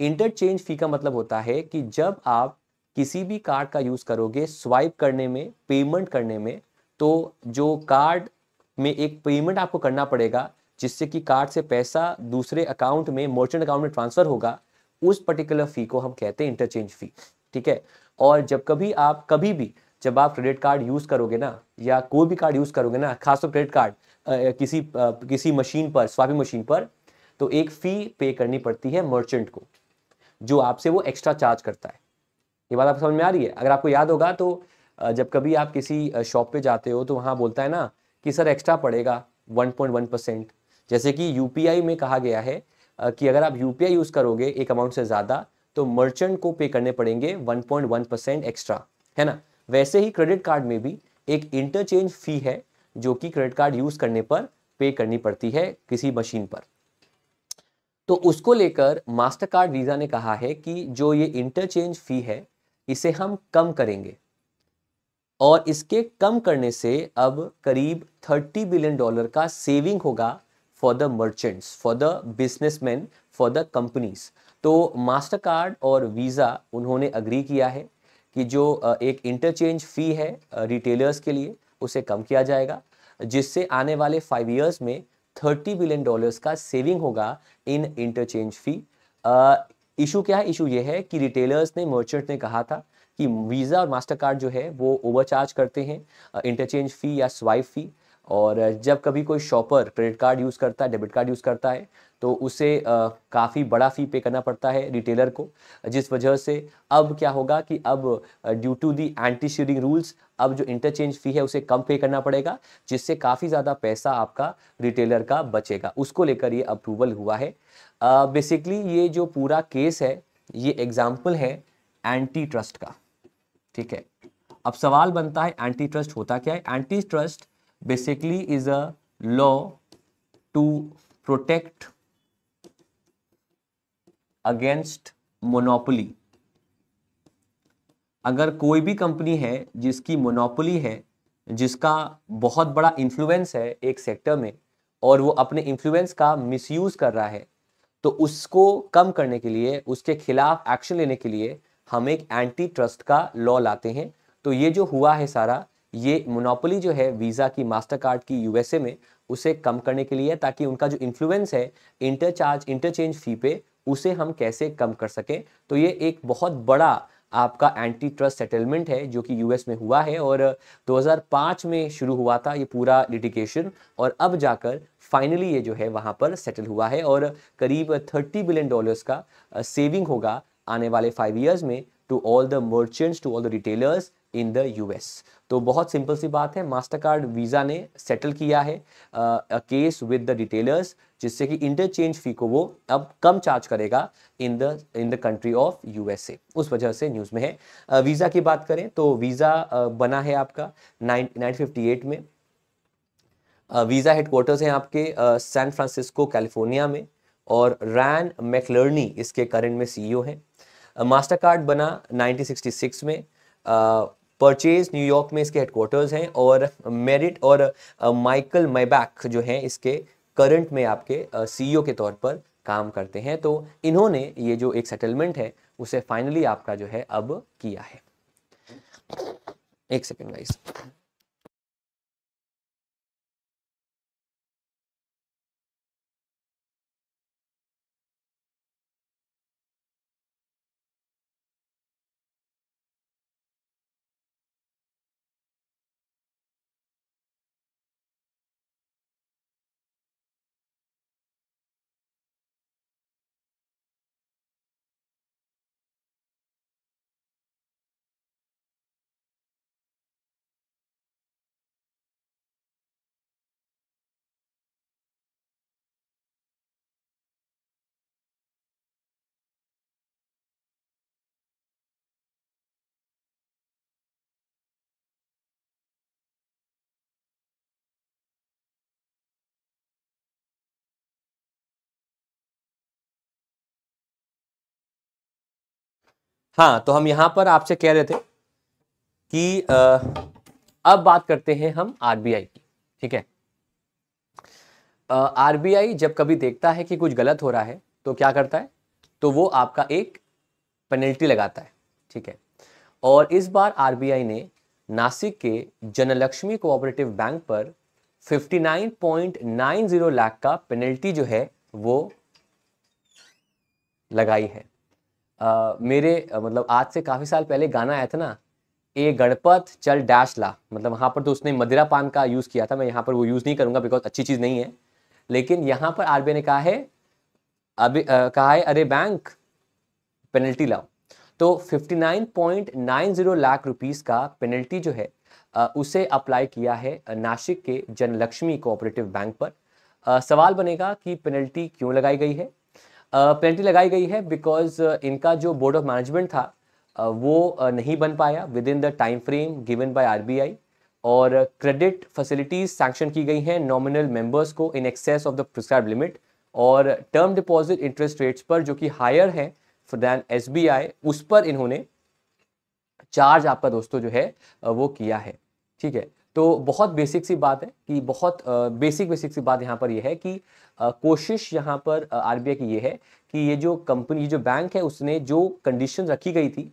इंटरचेंज फी का मतलब होता है कि जब आप किसी भी कार्ड का यूज़ करोगे स्वाइप करने में पेमेंट करने में तो जो कार्ड में एक पेमेंट आपको करना पड़ेगा जिससे कि कार्ड से पैसा दूसरे अकाउंट में मर्चेंट अकाउंट में ट्रांसफ़र होगा उस पर्टिकुलर फ़ी को हम कहते हैं इंटरचेंज फ़ी ठीक है और जब कभी आप कभी भी जब आप क्रेडिट कार्ड यूज़ करोगे ना या कोई भी कार्ड यूज़ करोगे ना खासकर क्रेडिट कार्ड किसी आ, किसी मशीन पर स्वापिंग मशीन पर तो एक फ़ी पे करनी पड़ती है मर्चेंट को जो आपसे वो एक्स्ट्रा चार्ज करता है ये बात आप समझ में आ रही है अगर आपको याद होगा तो जब कभी आप किसी शॉप पे जाते हो तो वहाँ बोलता है ना कि सर एक्स्ट्रा पड़ेगा 1.1 परसेंट जैसे कि यू में कहा गया है कि अगर आप यू यूज़ करोगे एक अमाउंट से ज़्यादा तो मर्चेंट को पे करने पड़ेंगे 1.1 परसेंट एक्स्ट्रा है ना वैसे ही क्रेडिट कार्ड में भी एक इंटरचेंज फ़ी है जो कि क्रेडिट कार्ड यूज़ करने पर पे करनी पड़ती है किसी मशीन पर तो उसको लेकर मास्टर कार्ड वीज़ा ने कहा है कि जो ये इंटरचेंज फ़ी है इसे हम कम करेंगे और इसके कम करने से अब करीब 30 बिलियन डॉलर का सेविंग होगा for the merchants for the businessmen for the companies तो मास्टर कार्ड और वीज़ा उन्होंने अग्री किया है कि जो एक इंटरचेंज फ़ी है रिटेलर्स के लिए उसे कम किया जाएगा जिससे आने वाले फाइव ईयर्स में थर्टी बिलियन डॉलर्स का सेविंग होगा इन इंटरचेंज फी इशू क्या है इशू ये है कि रिटेलर्स ने मर्चेंट ने कहा था कि वीज़ा और मास्टर कार्ड जो है वो ओवरचार्ज करते हैं इंटरचेंज फ़ी या स्वाइप फ़ी और जब कभी कोई शॉपर क्रेडिट कार्ड यूज़ करता है डेबिट कार्ड यूज़ करता है तो उसे काफ़ी बड़ा फ़ी पे करना पड़ता है रिटेलर को जिस वजह से अब क्या होगा कि अब due to the anti shading rules अब जो इंटरचेंज फ़ी है उसे कम पे करना पड़ेगा जिससे काफ़ी ज़्यादा पैसा आपका रिटेलर का बचेगा उसको लेकर ये अप्रूवल हुआ है बेसिकली uh, ये जो पूरा केस है ये एग्जाम्पल है एंटी ट्रस्ट का ठीक है अब सवाल बनता है एंटी ट्रस्ट होता क्या है anti trust basically is a law to protect against monopoly अगर कोई भी कंपनी है जिसकी मोनोपोली है जिसका बहुत बड़ा इन्फ्लुएंस है एक सेक्टर में और वो अपने इन्फ्लुएंस का मिसयूज़ कर रहा है तो उसको कम करने के लिए उसके खिलाफ एक्शन लेने के लिए हम एक एंटी ट्रस्ट का लॉ लाते हैं तो ये जो हुआ है सारा ये मोनोपोली जो है वीज़ा की मास्टर कार्ड की यूएसए में उसे कम करने के लिए ताकि उनका जो इन्फ्लुएंस है इंटरचार्ज इंटरचेंज फ़ी पे उसे हम कैसे कम कर सकें तो ये एक बहुत बड़ा आपका एंटी ट्रस्ट सेटलमेंट है जो कि यूएस में हुआ है और 2005 में शुरू हुआ था ये पूरा लिटिगेशन और अब जाकर फाइनली ये जो है वहाँ पर सेटल हुआ है और करीब 30 बिलियन डॉलर्स का सेविंग होगा आने वाले फाइव ईयर्स में to all the merchants to all the retailers in the US तो बहुत सिंपल सी बात है मास्टर कार्ड वीज़ा ने सेटल किया है केस विद द रिटेलर्स जिससे कि इंटरचेंज फी को वो अब कम चार्ज करेगा in the in the country of USA उस वजह से न्यूज़ में है वीज़ा की बात करें तो वीज़ा बना है आपका नाइन में वीज़ा हेडक्वार्टर्स हैं आपके सैन फ्रांसिस्को कैलिफोर्निया में और रैन मैकलर्नी इसके करंट में सीईओ e हैं मास्टर कार्ड बना 1966 में परचेज न्यूयॉर्क में इसके हेडक्वार्टर्स हैं और मेरिट और माइकल मैबैक जो हैं इसके करंट में आपके सीईओ e के तौर पर काम करते हैं तो इन्होंने ये जो एक सेटलमेंट है उसे फाइनली आपका जो है अब किया है एक सेकेंड गाइस हाँ तो हम यहां पर आपसे कह रहे थे कि आ, अब बात करते हैं हम आरबीआई की ठीक है आरबीआई जब कभी देखता है कि कुछ गलत हो रहा है तो क्या करता है तो वो आपका एक पेनल्टी लगाता है ठीक है और इस बार आरबीआई ने नासिक के जनलक्ष्मी कोऑपरेटिव बैंक पर 59.90 लाख का पेनल्टी जो है वो लगाई है मेरे मतलब आज से काफ़ी साल पहले गाना आया था ना ए गणपत चल डैश ला मतलब वहाँ पर तो उसने मदिरा पान का यूज़ किया था मैं यहाँ पर वो यूज़ नहीं करूँगा बिकॉज अच्छी चीज़ नहीं है लेकिन यहाँ पर आर ने कहा है अभी कहा है अरे बैंक पेनल्टी लाओ तो 59.90 लाख रुपीस का पेनल्टी जो है आ, उसे अप्लाई किया है नासिक के जनलक्ष्मी कोऑपरेटिव बैंक पर आ, सवाल बनेगा कि पेनल्टी क्यों लगाई गई है पेनल्टी लगाई गई है बिकॉज इनका जो बोर्ड ऑफ मैनेजमेंट था वो नहीं बन पाया within the time frame given by RBI और क्रेडिट फैसिलिटीज सैंक्शन की गई हैं नॉमिनल मेंबर्स को in excess of the prescribed limit और टर्म डिपॉजिट इंटरेस्ट रेट्स पर जो कि हायर है दैन एस उस पर इन्होंने चार्ज आपका दोस्तों जो है वो किया है ठीक है तो बहुत बेसिक सी बात है कि बहुत बेसिक बेसिक सी बात यहाँ पर यह है कि कोशिश यहाँ पर आर की ये है कि ये जो कंपनी जो बैंक है उसने जो कंडीशन रखी गई थी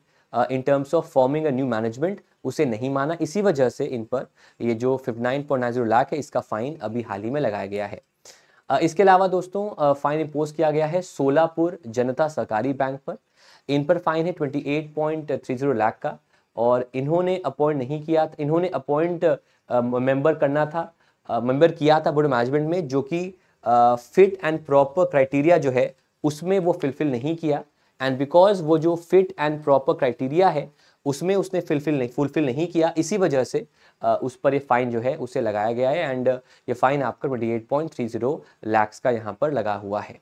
in terms of forming a new management उसे नहीं माना इसी वजह से इन पर ये जो fifty nine point nine zero lakh है इसका फ़ाइन अभी हाल ही में लगाया गया है इसके अलावा दोस्तों फ़ाइन इम्पोज किया गया है सोलापुर जनता सहकारी बैंक पर इन पर फ़ाइन है twenty eight point three zero lakh का और इन्होंने अपॉइंट नहीं किया इन्होंने अपॉइंट मेंबर करना था मेंबर किया था बोर्ड मैनेजमेंट में जो कि फिट एंड प्रॉपर क्राइटेरिया जो है उसमें वो फिलफिल नहीं किया एंड बिकॉज वो जो फिट एंड प्रॉपर क्राइटेरिया है उसमें उसने फिलफिल नहीं फुलफिल नहीं किया इसी वजह से आ, उस पर ये फ़ाइन जो है उसे लगाया गया है एंड ये फ़ाइन आपका twenty eight point three zero lakhs का यहाँ पर लगा हुआ है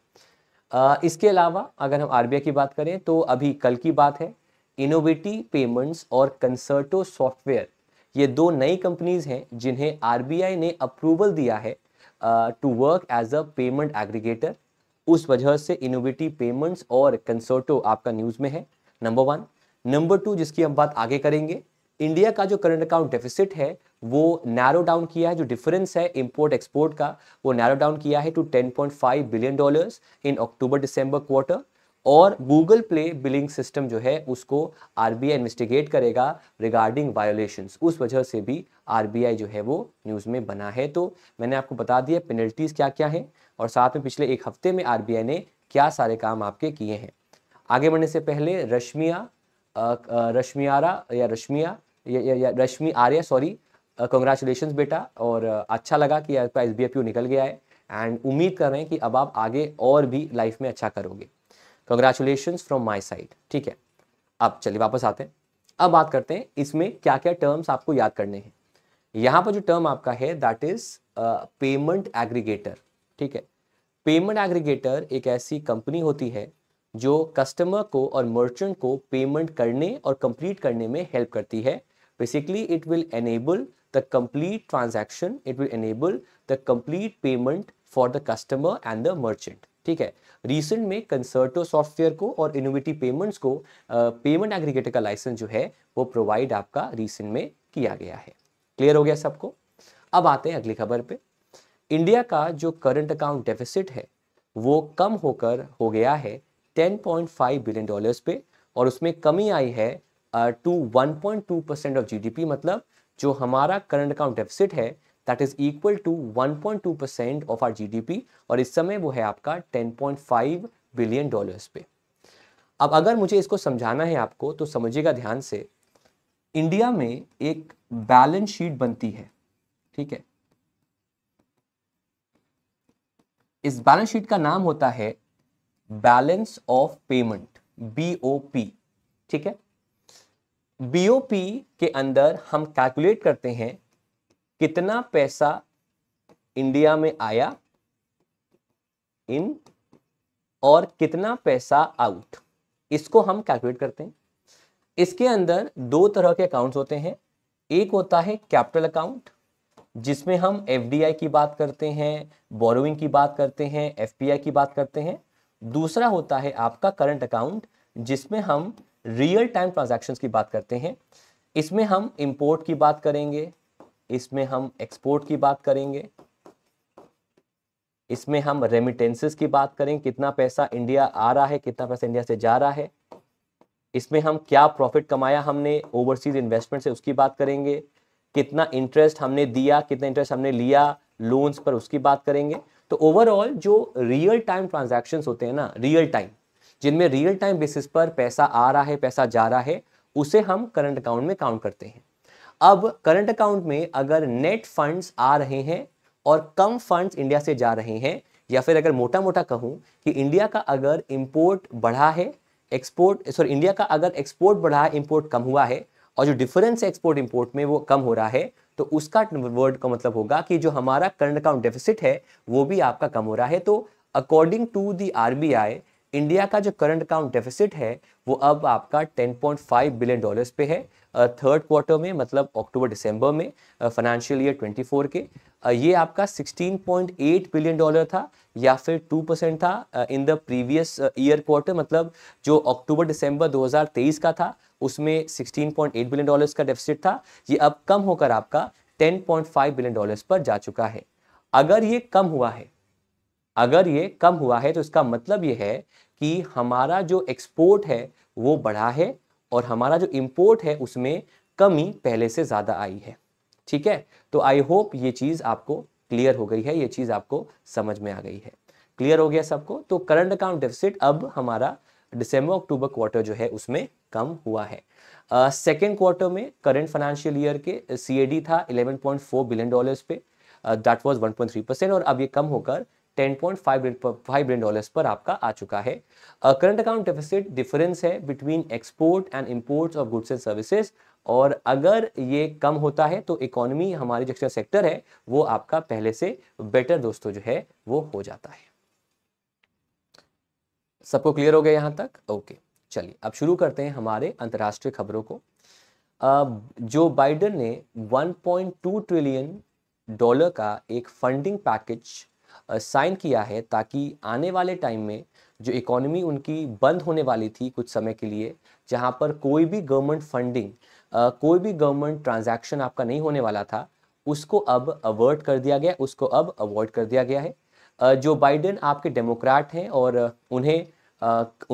आ, इसके अलावा अगर हम आर की बात करें तो अभी कल की बात है इनोवेटिव पेमेंट्स और कंसर्टो सॉफ्टवेयर ये दो नई कंपनीज हैं जिन्हें आरबीआई ने अप्रूवल दिया है to work as a payment aggregator उस वजह से इनोवेटिव पेमेंट्स और कंसर्टो आपका न्यूज़ में है नंबर वन नंबर टू जिसकी हम बात आगे करेंगे इंडिया का जो करंट अकाउंट डेफिसिट है वो नैरो डाउन किया है जो डिफरेंस है इंपोर्ट एक्सपोर्ट का वो नैरो डाउन किया है to 10.5 billion dollars in October December quarter और गूगल प्ले बिलिंग सिस्टम जो है उसको आर इन्वेस्टिगेट करेगा रिगार्डिंग वायोलेशंस उस वजह से भी आर जो है वो न्यूज़ में बना है तो मैंने आपको बता दिया पेनल्टीज़ क्या क्या हैं और साथ में पिछले एक हफ्ते में आर ने क्या सारे काम आपके किए हैं आगे बढ़ने से पहले रश्मिया रश्मियारा या रश्मिया या, या, या रश्मि आर्या सॉरी कंग्रेचुलेशन बेटा और अच्छा लगा कि आपका एस निकल गया है एंड उम्मीद कर रहे हैं कि अब आप आगे और भी लाइफ में अच्छा करोगे कंग्रेचुलेशन फ्रॉम माई साइड ठीक है अब चलिए वापस आते हैं अब बात करते हैं इसमें क्या क्या टर्म्स आपको याद करने हैं यहाँ पर जो टर्म आपका है दैट इज पेमेंट एग्रीगेटर ठीक है पेमेंट एग्रीगेटर एक ऐसी कंपनी होती है जो कस्टमर को और मर्चेंट को पेमेंट करने और कंप्लीट करने में हेल्प करती है basically it will enable the complete transaction it will enable the complete payment for the customer and the merchant ठीक है रिसेंट में कंसर्टो सॉफ्टवेयर को और इनोवेटिव पेमेंट्स को पेमेंट एग्रीगेटर का लाइसेंस जो है वो प्रोवाइड आपका रिसेंट में किया गया है क्लियर हो गया सबको अब आते हैं अगली खबर पे इंडिया का जो करंट अकाउंट डेफिसिट है वो कम होकर हो गया है 10.5 बिलियन डॉलर्स पे और उसमें कमी आई है टू 1.2 परसेंट ऑफ जीडीपी मतलब जो हमारा करंट अकाउंट डेफिसिट है that is equal to 1.2 percent of our GDP और इस समय वो है आपका 10.5 बिलियन डॉलर्स पे अब अगर मुझे इसको समझाना है आपको तो समझिएगा ध्यान से इंडिया में एक बैलेंस शीट बनती है ठीक है इस बैलेंस शीट का नाम होता है बैलेंस ऑफ पेमेंट बीओपी ठीक है बीओपी के अंदर हम कैलकुलेट करते हैं कितना पैसा इंडिया में आया इन और कितना पैसा आउट इसको हम कैलकुलेट करते हैं इसके अंदर दो तरह के अकाउंट्स होते हैं एक होता है कैपिटल अकाउंट जिसमें हम एफ की बात करते हैं बोरोइंग की बात करते हैं एफ की बात करते हैं दूसरा होता है आपका करंट अकाउंट जिसमें हम रियल टाइम ट्रांजैक्शंस की बात करते हैं इसमें हम इंपोर्ट की बात करेंगे इसमें हम एक्सपोर्ट की बात करेंगे इसमें हम रेमिटेंसेस की बात करेंगे कितना पैसा इंडिया आ रहा है कितना पैसा इंडिया से जा रहा है इसमें हम क्या प्रॉफिट कमाया हमने ओवरसीज इन्वेस्टमेंट से उसकी बात करेंगे कितना इंटरेस्ट हमने दिया कितना इंटरेस्ट हमने लिया लोन्स पर उसकी बात करेंगे तो ओवरऑल जो रियल टाइम ट्रांजेक्शन होते हैं ना रियल टाइम जिनमें रियल टाइम बेसिस पर पैसा आ रहा है पैसा जा रहा है उसे हम करंट अकाउंट में काउंट करते हैं अब करंट अकाउंट में अगर नेट फंड्स आ रहे हैं और कम फंड्स इंडिया से जा रहे हैं या फिर अगर मोटा मोटा कहूँ कि इंडिया का अगर इम्पोर्ट बढ़ा है एक्सपोर्ट सॉरी इंडिया का अगर एक्सपोर्ट बढ़ा है इम्पोर्ट कम हुआ है और जो डिफरेंस है एक्सपोर्ट इम्पोर्ट में वो कम हो रहा है तो उसका वर्ड का मतलब होगा कि जो हमारा करंट अकाउंट डेफिसिट है वो भी आपका कम हो रहा है तो according to the R B I India का जो करंट अकाउंट डेफिसिट है वो अब आपका 10.5 बिलियन डॉलर्स पे है थर्ड क्वार्टर में मतलब अक्टूबर दिसंबर में फाइनेंशियल ईयर 24 के ये आपका 16.8 बिलियन डॉलर था या फिर 2 परसेंट था in the previous year quarter मतलब जो अक्टूबर दिसंबर 2023 का था उसमें 16.8 बिलियन डॉलर्स का डेफिसिट था ये अब कम होकर आपका 10.5 बिलियन डॉलर्स पर जा चुका है अगर ये कम हुआ है अगर ये कम हुआ है तो इसका मतलब ये है कि हमारा जो एक्सपोर्ट है वो बढ़ा है और हमारा जो इम्पोर्ट है उसमें कमी पहले से ज़्यादा आई है ठीक है तो आई होप ये चीज़ आपको क्लियर हो गई है ये चीज़ आपको समझ में आ गई है क्लियर हो गया सबको तो करंट अकाउंट डेफिसिट अब हमारा दिसंबर अक्टूबर क्वार्टर जो है उसमें कम हुआ है सेकेंड uh, क्वार्टर में करंट फाइनेंशियल ईयर के सी था 11.4 बिलियन डॉलर्स पे दैट वाज 1.3 परसेंट और अब ये कम होकर फाइव डॉलर्स पर आपका आ चुका है करंट अकाउंट डेफिसिट डिफरेंस है between export and of goods and services और अगर ये कम होता है तो इकोनॉमी जो सेक्टर है वो आपका पहले से बेटर दोस्तों जो है वो हो जाता है सबको क्लियर हो गया यहां तक ओके चलिए अब शुरू करते हैं हमारे अंतर्राष्ट्रीय खबरों को जो बाइडन ने 1.2 ट्रिलियन डॉलर का एक फंडिंग पैकेज साइन किया है ताकि आने वाले टाइम में जो इकोनॉमी उनकी बंद होने वाली थी कुछ समय के लिए जहाँ पर कोई भी गवर्नमेंट फंडिंग कोई भी गवर्नमेंट ट्रांजैक्शन आपका नहीं होने वाला था उसको अब अवर्ट कर दिया गया उसको अब अवॉइड कर दिया गया है जो बाइडेन आपके डेमोक्रेट हैं और उन्हें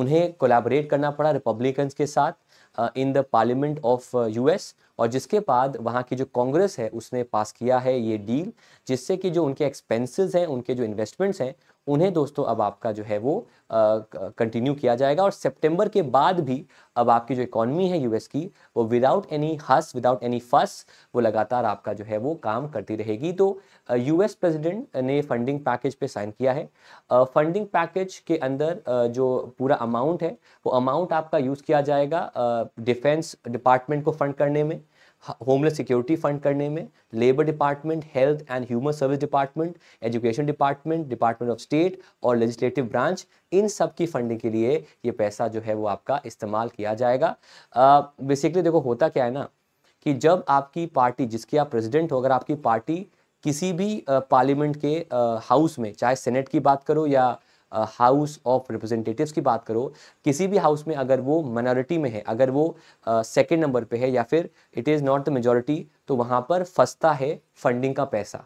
उन्हें कोलैबोरेट करना पड़ा रिपब्लिकन्स के साथ in the parliament of US और जिसके बाद वहाँ की जो कांग्रेस है उसने पास किया है ये डील जिससे कि जो उनके एक्सपेंसेस हैं उनके जो इन्वेस्टमेंट्स हैं उन्हें दोस्तों अब आपका जो है वो कंटिन्यू किया जाएगा और सितंबर के बाद भी अब आपकी जो इकोनॉमी है यूएस की वो विदाउट एनी हस विदाउट एनी फस वो लगातार आपका जो है वो काम करती रहेगी तो यूएस प्रेसिडेंट ने फंडिंग पैकेज पे साइन किया है फंडिंग पैकेज के अंदर जो पूरा अमाउंट है वो अमाउंट आपका यूज़ किया जाएगा डिफेंस डिपार्टमेंट को फंड करने में होमलेस सिक्योरिटी फंड करने में labour department health and human service department education department department of state और लेजिस्लेटिव ब्रांच इन सब की फंडिंग के लिए ये पैसा जो है वो आपका इस्तेमाल किया जाएगा बेसिकली uh, देखो होता क्या है ना कि जब आपकी पार्टी जिसकी आप प्रेसिडेंट हो अगर आपकी पार्टी किसी भी पार्लियामेंट के हाउस में चाहे सेनेट की बात करो या हाउस ऑफ रिप्रेजेंटेटिव्स की बात करो किसी भी हाउस में अगर वो माइनॉरिटी में है अगर वो सेकेंड नंबर पर है या फिर it is not the majority तो वहाँ पर फंसता है फंडिंग का पैसा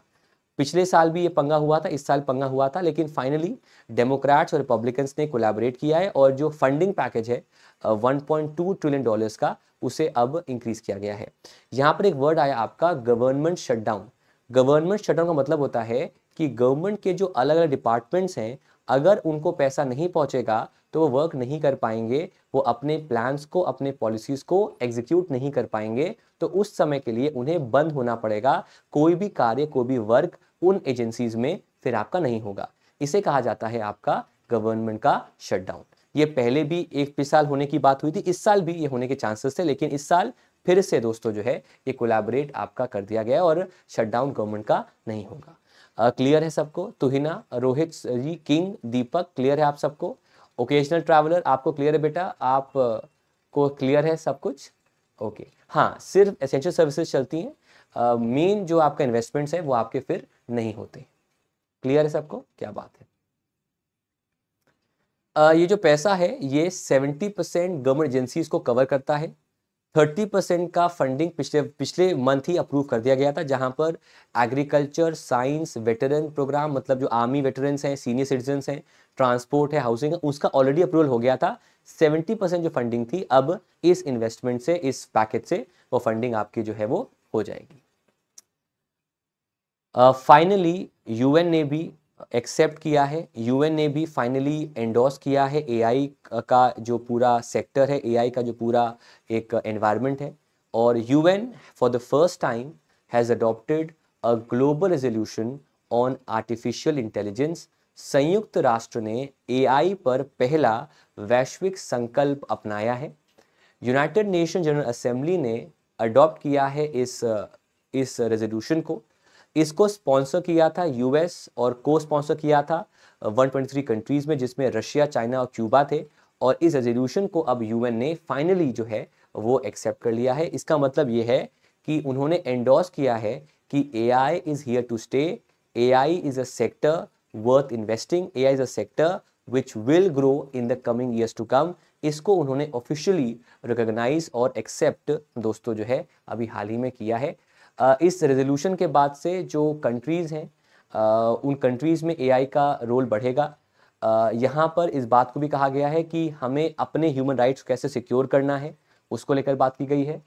पिछले साल भी ये पंगा हुआ था इस साल पंगा हुआ था लेकिन फाइनली डेमोक्रेट्स और रिपब्लिकन्स ने कोलैबोरेट किया है और जो फंडिंग पैकेज है 1.2 ट्रिलियन डॉलर्स का उसे अब इंक्रीज किया गया है यहाँ पर एक वर्ड आया आपका गवर्नमेंट शटडाउन गवर्नमेंट शटडाउन का मतलब होता है कि गवर्नमेंट के जो अलग अलग डिपार्टमेंट्स हैं अगर उनको पैसा नहीं पहुंचेगा तो वो वर्क नहीं कर पाएंगे वो अपने प्लान्स को अपने पॉलिसीज़ को एग्जीक्यूट नहीं कर पाएंगे तो उस समय के लिए उन्हें बंद होना पड़ेगा कोई भी कार्य कोई भी वर्क उन एजेंसीज़ में फिर आपका नहीं होगा इसे कहा जाता है आपका गवर्नमेंट का शटडाउन ये पहले भी एक पिछले होने की बात हुई थी इस साल भी ये होने के चांसेस थे लेकिन इस साल फिर से दोस्तों जो है ये कोलैबोरेट आपका कर दिया गया और शटडाउन गवर्नमेंट का नहीं होगा क्लियर है सबको तुहिना रोहित जी किंग दीपक क्लियर है आप सबको ओकेजनल ट्रैवलर आपको क्लियर है बेटा आप को क्लियर है सब कुछ ओके okay. हाँ सिर्फ एसेंशियल सर्विसेज चलती हैं मेन जो आपका इन्वेस्टमेंट्स है वो आपके फिर नहीं होते क्लियर है सबको क्या बात है uh, ये जो पैसा है ये सेवेंटी परसेंट गवर्नमेंट एजेंसीज को कवर करता है थर्टी परसेंट का फंडिंग पिछले पिछले मंथ ही अप्रूव कर दिया गया था जहां पर एग्रीकल्चर साइंस वेटरन प्रोग्राम मतलब जो आर्मी वेटरन्स हैं सीनियर सिटीजन हैं ट्रांसपोर्ट है हाउसिंग है उसका ऑलरेडी अप्रूवल हो गया था सेवेंटी परसेंट जो फंडिंग थी अब इस इन्वेस्टमेंट से इस पैकेज से वो फंडिंग आपकी जो है वो हो जाएगी फाइनली uh, यूएन ने भी एक्सेप्ट किया है यूएन ने भी फाइनली एंडोर्स किया है एआई का जो पूरा सेक्टर है एआई का जो पूरा एक एनवायरनमेंट है और UN for the first time has adopted a global resolution on artificial intelligence संयुक्त राष्ट्र ने एआई पर पहला वैश्विक संकल्प अपनाया है यूनाइटेड नेशन जनरल असेंबली ने अडॉप्ट किया है इस इस रेजोल्यूशन को इसको स्पॉन्सर किया था यूएस और को स्पॉन्सर किया था 123 कंट्रीज़ में जिसमें रशिया चाइना और क्यूबा थे और इस रेजोल्यूशन को अब यूएन ने फाइनली जो है वो एक्सेप्ट कर लिया है इसका मतलब ये है कि उन्होंने एंडोर्स किया है कि A I is here to stay A I is a sector worth investing A I is a sector which will grow in the coming years to come इसको उन्होंने ऑफिशियली रिकोगनाइज और एक्सेप्ट दोस्तों जो है अभी हाल ही में किया है इस रेजोल्यूशन के बाद से जो कंट्रीज़ हैं उन कंट्रीज़ में एआई का रोल बढ़ेगा यहाँ पर इस बात को भी कहा गया है कि हमें अपने ह्यूमन राइट्स कैसे सिक्योर करना है उसको लेकर बात की गई है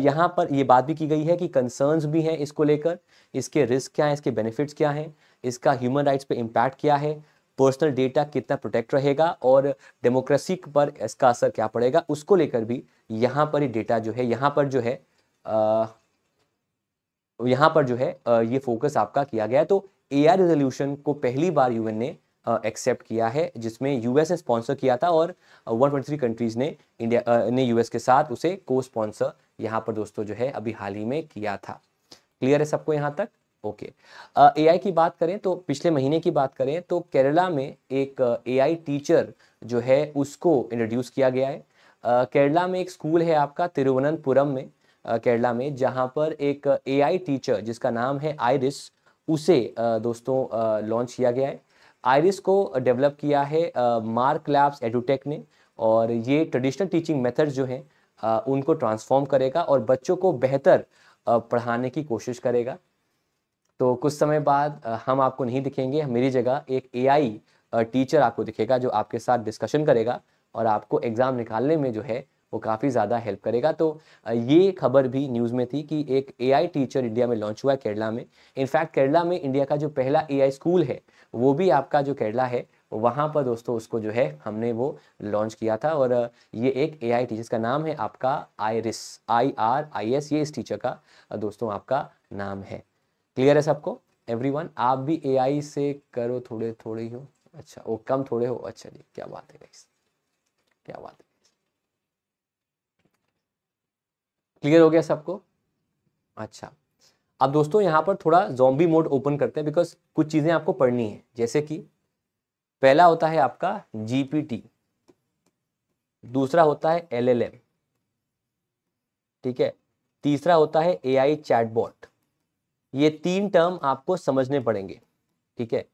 यहाँ पर ये बात भी की गई है कि कंसर्न्स भी हैं इसको लेकर इसके रिस्क क्या हैं इसके बेनिफिट्स क्या हैं इसका ह्यूमन राइट्स पे इम्पैक्ट क्या है पर्सनल डेटा कितना प्रोटेक्ट रहेगा और डेमोक्रेसी पर इसका असर क्या पड़ेगा उसको लेकर भी यहाँ पर ये डेटा जो है यहाँ पर जो है यहाँ पर जो है ये फोकस आपका किया गया है तो ए आर रेजोल्यूशन को पहली बार यूएन ने एक्सेप्ट किया है जिसमें यूएस ने स्पॉन्सर किया था और 123 कंट्रीज़ ने इंडिया ने यूएस के साथ उसे को स्पॉन्सर यहाँ पर दोस्तों जो है अभी हाल ही में किया था क्लियर है सबको यहाँ तक ओके ए आई की बात करें तो पिछले महीने की बात करें तो केरला में एक ए आई टीचर जो है उसको इंट्रोड्यूस किया गया है uh, केरला में एक स्कूल है आपका तिरुवनंतपुरम में केरला में जहां पर एक एआई टीचर जिसका नाम है आयरिस उसे दोस्तों लॉन्च किया गया है आयरिस को डेवलप किया है मार्क लैब्स एडुटेक ने और ये ट्रेडिशनल टीचिंग मेथड जो हैं उनको ट्रांसफॉर्म करेगा और बच्चों को बेहतर पढ़ाने की कोशिश करेगा तो कुछ समय बाद हम आपको नहीं दिखेंगे मेरी जगह एक एआई टीचर आपको दिखेगा जो आपके साथ डिस्कशन करेगा और आपको एग्ज़ाम निकालने में जो है वो काफ़ी ज़्यादा हेल्प करेगा तो ये खबर भी न्यूज़ में थी कि एक एआई टीचर इंडिया में लॉन्च हुआ है केरला में इनफैक्ट केरला में इंडिया का जो पहला एआई स्कूल है वो भी आपका जो केरला है वहाँ पर दोस्तों उसको जो है हमने वो लॉन्च किया था और ये एक ए आई टीचर का नाम है आपका Iris I R I S ये इस टीचर का दोस्तों आपका नाम है क्लियर है सबको एवरीवन आप भी ए आई से करो थोड़े थोड़े ही हो अच्छा वो कम थोड़े हो अच्छा जी क्या बात है क्या बात है क्लियर हो गया सबको अच्छा अब दोस्तों यहाँ पर थोड़ा जॉम्बी मोड ओपन करते हैं बिकॉज कुछ चीज़ें आपको पढ़नी है जैसे कि पहला होता है आपका जीपीटी दूसरा होता है एलएलएम ठीक है तीसरा होता है एआई चैटबॉट ये तीन टर्म आपको समझने पड़ेंगे ठीक है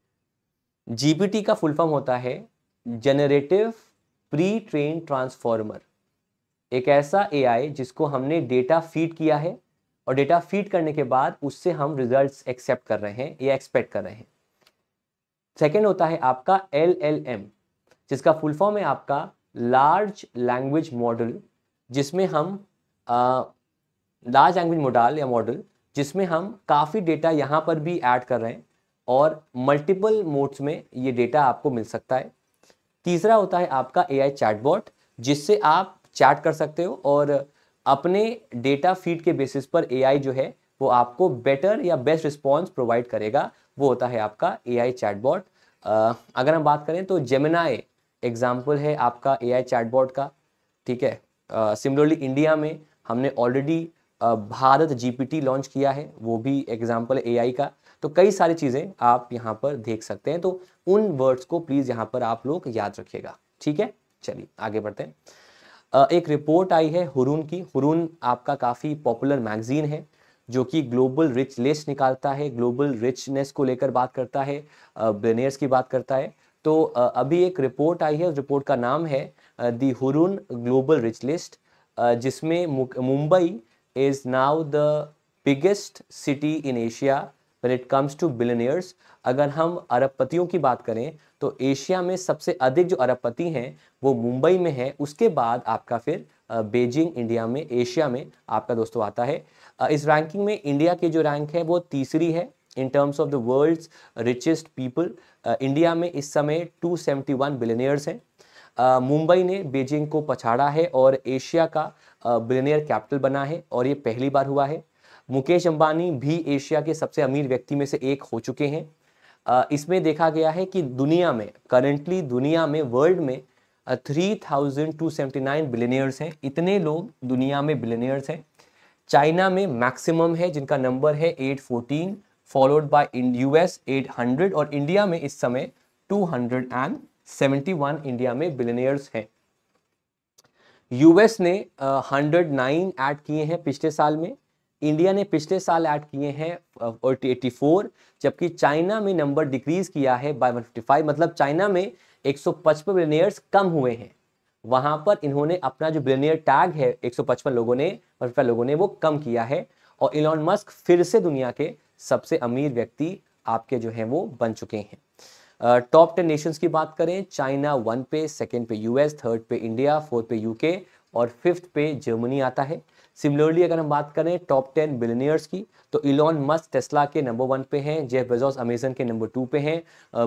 जीपीटी का फुल फॉर्म होता है जनरेटिव प्री ट्रेन ट्रांसफॉर्मर एक ऐसा एआई जिसको हमने डेटा फीड किया है और डेटा फीड करने के बाद उससे हम रिजल्ट्स एक्सेप्ट कर रहे हैं या एक्सपेक्ट कर रहे हैं सेकेंड होता है आपका एल एल एम जिसका फुल फॉर्म है आपका लार्ज लैंग्वेज मॉडल जिसमें हम लार्ज लैंग्वेज मॉडल या मॉडल जिसमें हम काफ़ी डेटा यहाँ पर भी ऐड कर रहे हैं और मल्टीपल मोड्स में ये डेटा आपको मिल सकता है तीसरा होता है आपका ए आई चैटबॉट जिससे आप चैट कर सकते हो और अपने डेटा फीड के बेसिस पर एआई जो है वो आपको बेटर या बेस्ट रिस्पॉन्स प्रोवाइड करेगा वो होता है आपका एआई चैटबॉट अगर हम बात करें तो जेमिनाए एग्जाम्पल है आपका एआई चैटबॉट का ठीक है सिमिलरली uh, इंडिया में हमने already uh, Bharat GPT launch किया है वो भी एग्जाम्पल ए आई का तो कई सारी चीज़ें आप यहाँ पर देख सकते हैं तो उन वर्ड्स को प्लीज़ यहाँ पर आप लोग याद रखिएगा ठीक है चलिए आगे बढ़ते हैं एक रिपोर्ट आई है हुरून की हुरून आपका काफ़ी पॉपुलर मैगजीन है जो कि ग्लोबल रिच लिस्ट निकालता है ग्लोबल रिचनेस को लेकर बात करता है बिलेयर्स की बात करता है तो अभी एक रिपोर्ट आई है उस रिपोर्ट का नाम है the Hurun Global Rich List जिसमें Mumbai is now the biggest city in Asia when it comes to billionaires अगर हम अरबपतियों की बात करें तो एशिया में सबसे अधिक जो अरबपति हैं वो मुंबई में है उसके बाद आपका फिर बेजिंग इंडिया में एशिया में आपका दोस्तों आता है इस रैंकिंग में इंडिया की जो रैंक है वो तीसरी है in terms of the world's richest people India में इस समय 271 बिलियनियर्स हैं मुंबई ने बीजिंग को पछाड़ा है और एशिया का बिलेनियर कैपिटल बना है और ये पहली बार हुआ है मुकेश अंबानी भी एशिया के सबसे अमीर व्यक्ति में से एक हो चुके हैं इसमें देखा गया है कि दुनिया में करेंटली दुनिया में वर्ल्ड में three thousand two seventy nine billionaires हैं इतने लोग दुनिया में बिलेनियर्स हैं चाइना में मैक्सिमम है जिनका नंबर है eight fourteen followed by US eight hundred और इंडिया में इस समय two hundred and seventy one India में बिलेनियर्स हैं यूएस ने हंड्रेड नाइन ऐड किए हैं पिछले साल में इंडिया ने पिछले साल ऐड किए हैं एट्टी फोर जबकि चाइना में नंबर डिक्रीज किया है फिफ्टी फाइव मतलब चाइना में पचपन बिलियनियर्स कम हुए हैं वहां पर इन्होंने अपना जो बिलियनियर टैग है पचपन लोगों ने लोगों ने वो कम किया है और इलॉन मस्क फिर से दुनिया के सबसे अमीर व्यक्ति आपके जो हैं वो बन चुके हैं टॉप टेन नेशंस की बात करें चाइना वन पे सेकंड पे यूएस थर्ड पे इंडिया फोर्थ पे यूके और फिफ्थ पे जर्मनी आता है सिमिलरली अगर हम बात करें टॉप टेन बिलियनियर्स की तो इलॉन मस्क टेस्ला के नंबर वन पे हैं जेफ बेजोस अमेजन के नंबर टू पे हैं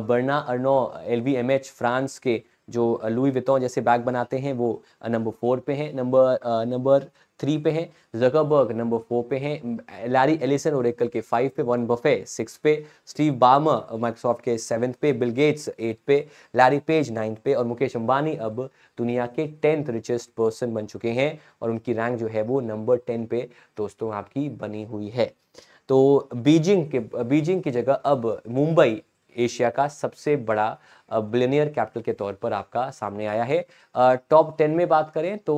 बर्ना अर्नो एल फ्रांस के जो लुई वितों जैसे बैग बनाते हैं वो नंबर फोर पे हैं नंबर नंबर थ्री पे हैं जकरबर्ग नंबर फोर पे हैं लैरी एलिसन एकल के फाइव पे वन बफे सिक्स पे स्टीव बाम माइक्रोसॉफ्ट के सेवन्थ पे बिल गेट्स एट पे लैरी पेज नाइन्थ पे और मुकेश अंबानी अब दुनिया के टेंथ रिचेस्ट पर्सन बन चुके हैं और उनकी रैंक जो है वो नंबर टेन पे दोस्तों आपकी बनी हुई है तो बीजिंग के बीजिंग की जगह अब मुंबई एशिया का सबसे बड़ा बिलियनियर कैपिटल के तौर पर आपका सामने आया है टॉप टेन में बात करें तो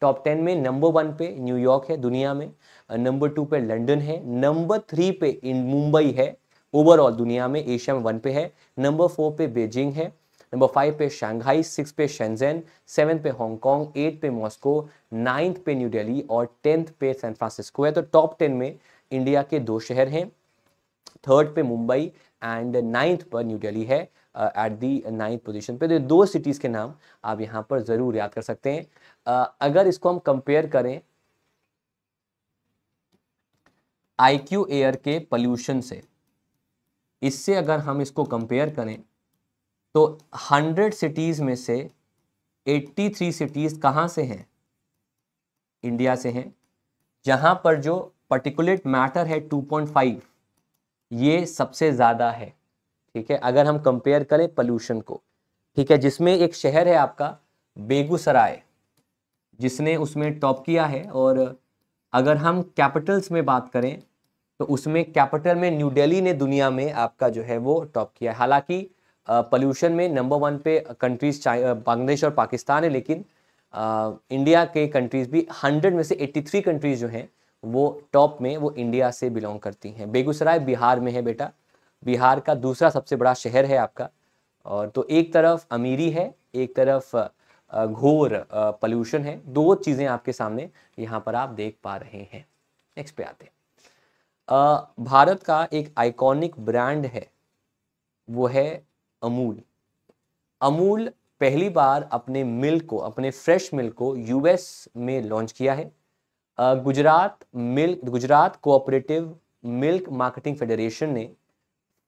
टॉप टेन में नंबर वन पे न्यूयॉर्क है दुनिया में नंबर टू पे लंदन है नंबर थ्री पे मुंबई है ओवरऑल दुनिया में एशिया में वन पे है नंबर फोर पे बेजिंग है नंबर फाइव पे शंघाई सिक्स पे शेंजेन सेवन पे हांगकॉन्ग एट पे मॉस्को नाइन्थ पे न्यू दिल्ली और टेंथ पे सैन फ्रांसिस्को है तो टॉप टेन में इंडिया के दो शहर हैं थर्ड पे मुंबई एंड नाइन्थ पर न्यू डेली है एट दी नाइन्थ पोजिशन पर तो दो सिटीज़ के नाम आप यहाँ पर ज़रूर याद कर सकते हैं uh, अगर इसको हम कंपेयर करें आई क्यू एयर के पोल्यूशन से इससे अगर हम इसको कंपेयर करें तो हंड्रेड सिटीज़ में से थ्री सिटीज़ कहाँ से हैं इंडिया से हैं जहाँ पर जो पर्टिकुलेट मैटर है टू पॉइंट फाइव ये सबसे ज़्यादा है ठीक है अगर हम कंपेयर करें पोल्यूशन को ठीक है जिसमें एक शहर है आपका बेगूसराय जिसने उसमें टॉप किया है और अगर हम कैपिटल्स में बात करें तो उसमें कैपिटल में न्यू दिल्ली ने दुनिया में आपका जो है वो टॉप किया है हालांकि पोल्यूशन में नंबर वन पे कंट्रीज बांग्लादेश और पाकिस्तान है लेकिन आ, इंडिया के कंट्रीज भी हंड्रेड में से एट्टी थ्री कंट्रीज जो हैं वो टॉप में वो इंडिया से बिलोंग करती हैं बेगूसराय बिहार में है बेटा बिहार का दूसरा सबसे बड़ा शहर है आपका और तो एक तरफ अमीरी है एक तरफ घोर पल्यूशन है दो चीज़ें आपके सामने यहाँ पर आप देख पा रहे हैं नेक्स्ट पे आते हैं भारत का एक आइकॉनिक ब्रांड है वो है अमूल अमूल पहली बार अपने मिल्क को अपने फ्रेश मिल्क को यूएस में लॉन्च किया है Gujarat milk Gujarat cooperative milk marketing federation ने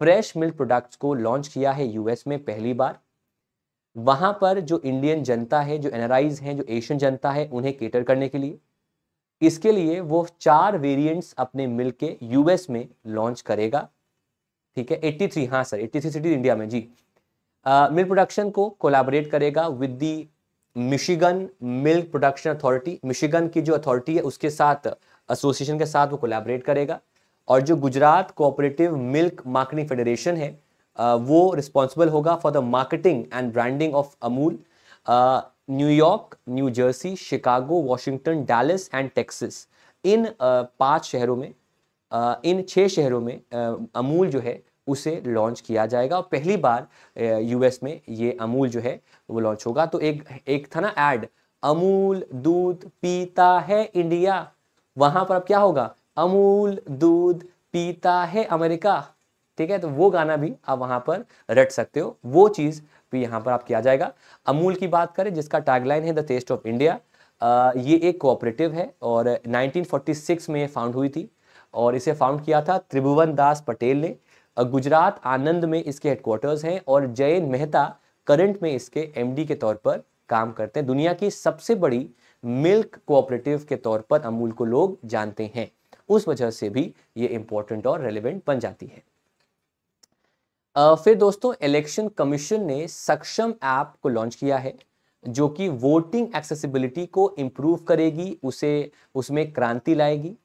फ्रेश मिल्क प्रोडक्ट्स को लॉन्च किया है यूएस में पहली बार वहाँ पर जो इंडियन जनता है जो एनआरआईज हैं जो एशियन जनता है उन्हें केटर करने के लिए इसके लिए वो चार वेरिएंट्स अपने मिल्क के यूएस में लॉन्च करेगा ठीक है 83 हाँ सर 83 सिटीज इंडिया में जी मिल्क प्रोडक्शन को कोलाबरेट करेगा with the Michigan milk production authority Michigan की जो अथॉरिटी है उसके साथ एसोसिएशन के साथ वो कोलैबोरेट करेगा और जो Gujarat cooperative milk marketing federation है वो रिस्पॉन्सिबल होगा for the marketing and branding of Amul New York New Jersey Chicago Washington Dallas and Texas इन पांच शहरों में इन छह शहरों में अमूल जो है उसे लॉन्च किया जाएगा और पहली बार यूएस में ये अमूल जो है वो लॉन्च होगा तो एक एक था ना एड अमूल दूध पीता है इंडिया वहां पर अब क्या होगा अमूल दूध पीता है अमेरिका ठीक है तो वो गाना भी आप वहां पर रट सकते हो वो चीज़ भी यहां पर आप किया जाएगा अमूल की बात करें जिसका टैगलाइन है द टेस्ट ऑफ इंडिया ये एक कोऑपरेटिव है और 1946 में फाउंड हुई थी और इसे फाउंड किया था त्रिभुवन दास पटेल ने गुजरात आनंद में इसके हेडक्वार्टर्स हैं और जयन मेहता करंट में इसके एमडी के तौर पर काम करते हैं दुनिया की सबसे बड़ी मिल्क कोऑपरेटिव के तौर पर अमूल को लोग जानते हैं उस वजह से भी ये इंपॉर्टेंट और रेलिवेंट बन जाती है फिर दोस्तों इलेक्शन कमीशन ने सक्षम ऐप को लॉन्च किया है जो कि वोटिंग एक्सेसिबिलिटी को इम्प्रूव करेगी उसे उसमें क्रांति लाएगी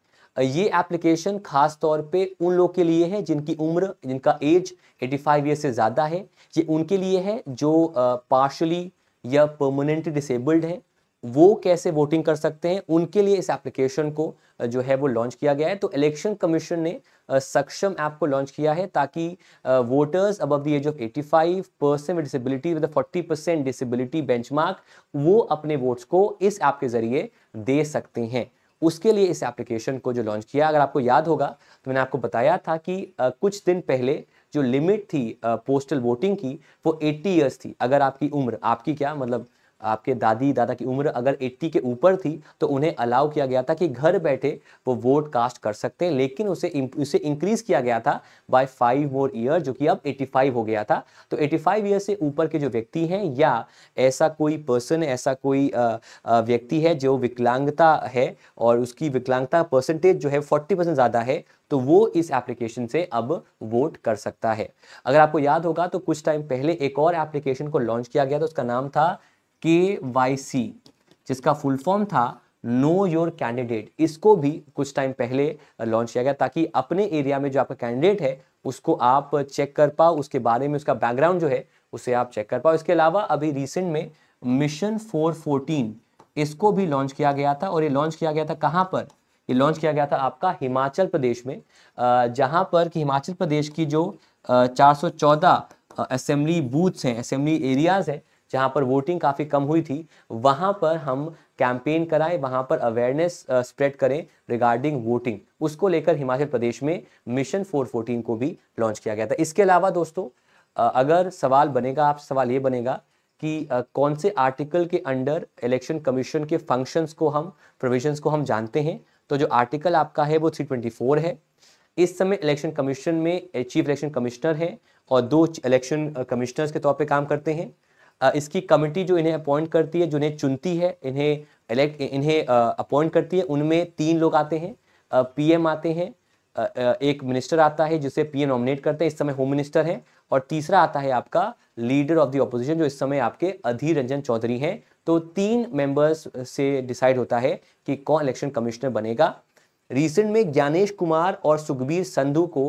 ये एप्लीकेशन खास तौर पे उन लोग के लिए है जिनकी उम्र जिनका एज 85 ईयर से ज़्यादा है ये उनके लिए है जो पार्शली या परमानेंटली डिसेबल्ड है वो कैसे वोटिंग कर सकते हैं उनके लिए इस एप्लीकेशन को जो है वो लॉन्च किया गया है तो इलेक्शन कमीशन ने सक्षम ऐप को लॉन्च किया है ताकि वोटर्स अब the age of 85 percent with disability with 40 percent disability benchmark वो अपने वोट्स को इस ऐप के जरिए दे सकते हैं उसके लिए इस एप्लीकेशन को जो लॉन्च किया अगर आपको याद होगा तो मैंने आपको बताया था कि कुछ दिन पहले जो लिमिट थी पोस्टल वोटिंग की वो 80 इयर्स थी अगर आपकी उम्र आपकी क्या मतलब आपके दादी दादा की उम्र अगर 80 के ऊपर थी तो उन्हें अलाउ किया गया था कि घर बैठे वो वोट कास्ट कर सकते हैं लेकिन उसे उसे इंक्रीज किया गया था बाय फाइव मोर ईयर जो कि अब 85 हो गया था तो 85 ईयर से ऊपर के जो व्यक्ति हैं या ऐसा कोई पर्सन ऐसा कोई व्यक्ति है जो विकलांगता है और उसकी विकलांगता परसेंटेज जो है फोर्टी ज़्यादा है तो वो इस एप्लीकेशन से अब वोट कर सकता है अगर आपको याद होगा तो कुछ टाइम पहले एक और एप्लीकेशन को लॉन्च किया गया था उसका नाम था के वाई सी जिसका फुल फॉर्म था नो योर कैंडिडेट इसको भी कुछ टाइम पहले लॉन्च किया गया ताकि अपने एरिया में जो आपका कैंडिडेट है उसको आप चेक कर पाओ उसके बारे में उसका बैकग्राउंड जो है उसे आप चेक कर पाओ इसके अलावा अभी रिसेंट में मिशन 414 इसको भी लॉन्च किया गया था और ये लॉन्च किया गया था कहाँ पर ये लॉन्च किया गया था आपका हिमाचल प्रदेश में जहाँ पर कि हिमाचल प्रदेश की जो चौदह असेंबली बूथ्स हैं असेंबली एरियाज हैं जहाँ पर वोटिंग काफ़ी कम हुई थी वहाँ पर हम कैंपेन कराएं वहाँ पर अवेयरनेस स्प्रेड करें रिगार्डिंग वोटिंग उसको लेकर हिमाचल प्रदेश में मिशन 414 को भी लॉन्च किया गया था इसके अलावा दोस्तों अगर सवाल बनेगा आप सवाल ये बनेगा कि कौन से आर्टिकल के अंडर इलेक्शन कमीशन के फंक्शंस को हम प्रोविजन को हम जानते हैं तो जो आर्टिकल आपका है वो थ्री है इस समय इलेक्शन कमीशन में चीफ इलेक्शन कमिश्नर हैं और दो इलेक्शन कमिश्नर्स के तौर पे काम करते हैं इसकी कमेटी जो इन्हें अपॉइंट करती है जो इन्हें चुनती है इन्हें इलेक्ट इन्हें अपॉइंट करती है उनमें तीन लोग आते हैं पीएम आते हैं एक मिनिस्टर आता है जिसे पीएम नॉमिनेट करते हैं इस समय होम मिनिस्टर हैं और तीसरा आता है आपका लीडर ऑफ द ऑपोजिशन जो इस समय आपके अधीर रंजन चौधरी हैं तो तीन मेंबर्स से डिसाइड होता है कि कौन इलेक्शन कमिश्नर बनेगा रिसेंट में ज्ञानेश कुमार और सुखबीर संधु को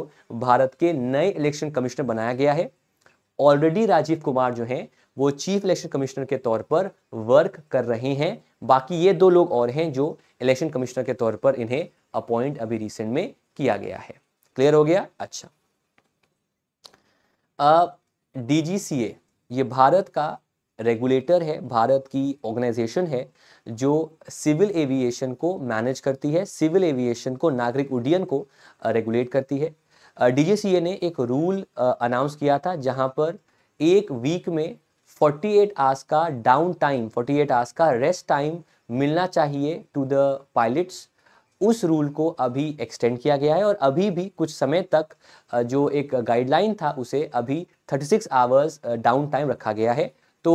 भारत के नए इलेक्शन कमिश्नर बनाया गया है ऑलरेडी राजीव कुमार जो हैं वो चीफ इलेक्शन कमिश्नर के तौर पर वर्क कर रहे हैं बाकी ये दो लोग और हैं जो इलेक्शन कमिश्नर के तौर पर इन्हें अपॉइंट अभी रिसेंट में किया गया है क्लियर हो गया अच्छा डीजीसीए ये भारत का रेगुलेटर है भारत की ऑर्गेनाइजेशन है जो सिविल एविएशन को मैनेज करती है सिविल एविएशन को नागरिक उड्डयन को रेगुलेट करती है डीजीसीए ने एक रूल अनाउंस किया था जहां पर एक वीक में 48 आवर्स का डाउन टाइम 48 आवर्स का रेस्ट टाइम मिलना चाहिए टू द पायलट्स उस रूल को अभी एक्सटेंड किया गया है और अभी भी कुछ समय तक जो एक गाइडलाइन था उसे अभी 36 आवर्स डाउन टाइम रखा गया है तो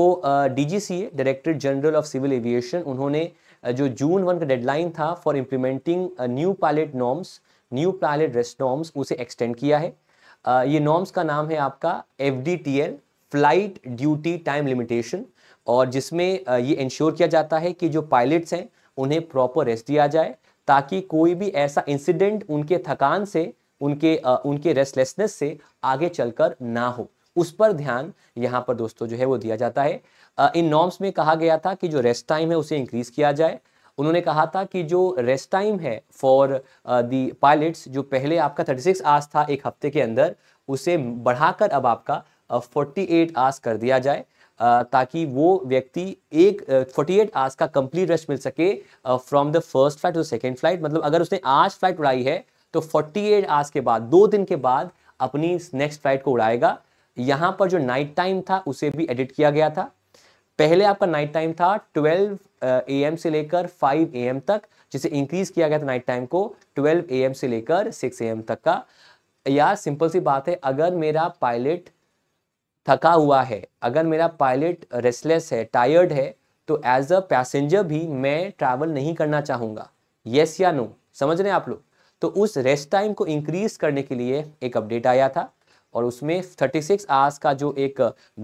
D G C A director general of civil aviation उन्होंने जो जून वन का डेडलाइन था for implementing new pilot norms new pilot rest norms उसे एक्सटेंड किया है ये नॉर्म्स का नाम है आपका F D T L flight duty time limitation और जिसमें ये इंश्योर किया जाता है कि जो पायलट्स हैं उन्हें प्रॉपर रेस्ट दिया जाए ताकि कोई भी ऐसा इंसिडेंट उनके थकान से उनके उनके रेस्टलेसनेस से आगे चलकर ना हो उस पर ध्यान यहाँ पर दोस्तों जो है वो दिया जाता है इन नॉर्म्स में कहा गया था कि जो रेस्ट टाइम है उसे इंक्रीज किया जाए उन्होंने कहा था कि जो रेस्ट टाइम है फॉर दी पायलट्स जो पहले आपका 36 आवर्स था एक हफ्ते के अंदर उसे बढ़ाकर अब आपका फोर्टी एट आवर्स कर दिया जाए ताकि वो व्यक्ति एक फोर्टी एट आवर्स का कंप्लीट रेस्ट मिल सके from the first flight to second flight मतलब अगर उसने आज फ्लाइट उड़ाई है तो फोर्टी एट आवर्स के बाद दो दिन के बाद अपनी नेक्स्ट फ्लाइट को उड़ाएगा यहाँ पर जो नाइट टाइम था उसे भी एडिट किया गया था पहले आपका नाइट टाइम था 12 एम से लेकर 5 एम तक जिसे इंक्रीज किया गया था नाइट टाइम को 12 एम से लेकर 6 एम तक का यार सिंपल सी बात है अगर मेरा पायलट थका हुआ है अगर मेरा पायलट रेस्टलेस है टायर्ड है तो एज अ पैसेंजर भी मैं ट्रैवल नहीं करना चाहूँगा येस या नो समझ रहे हैं आप लोग तो उस रेस्ट टाइम को इंक्रीज करने के लिए एक अपडेट आया था और उसमें 36 सिक्स आवर्स का जो एक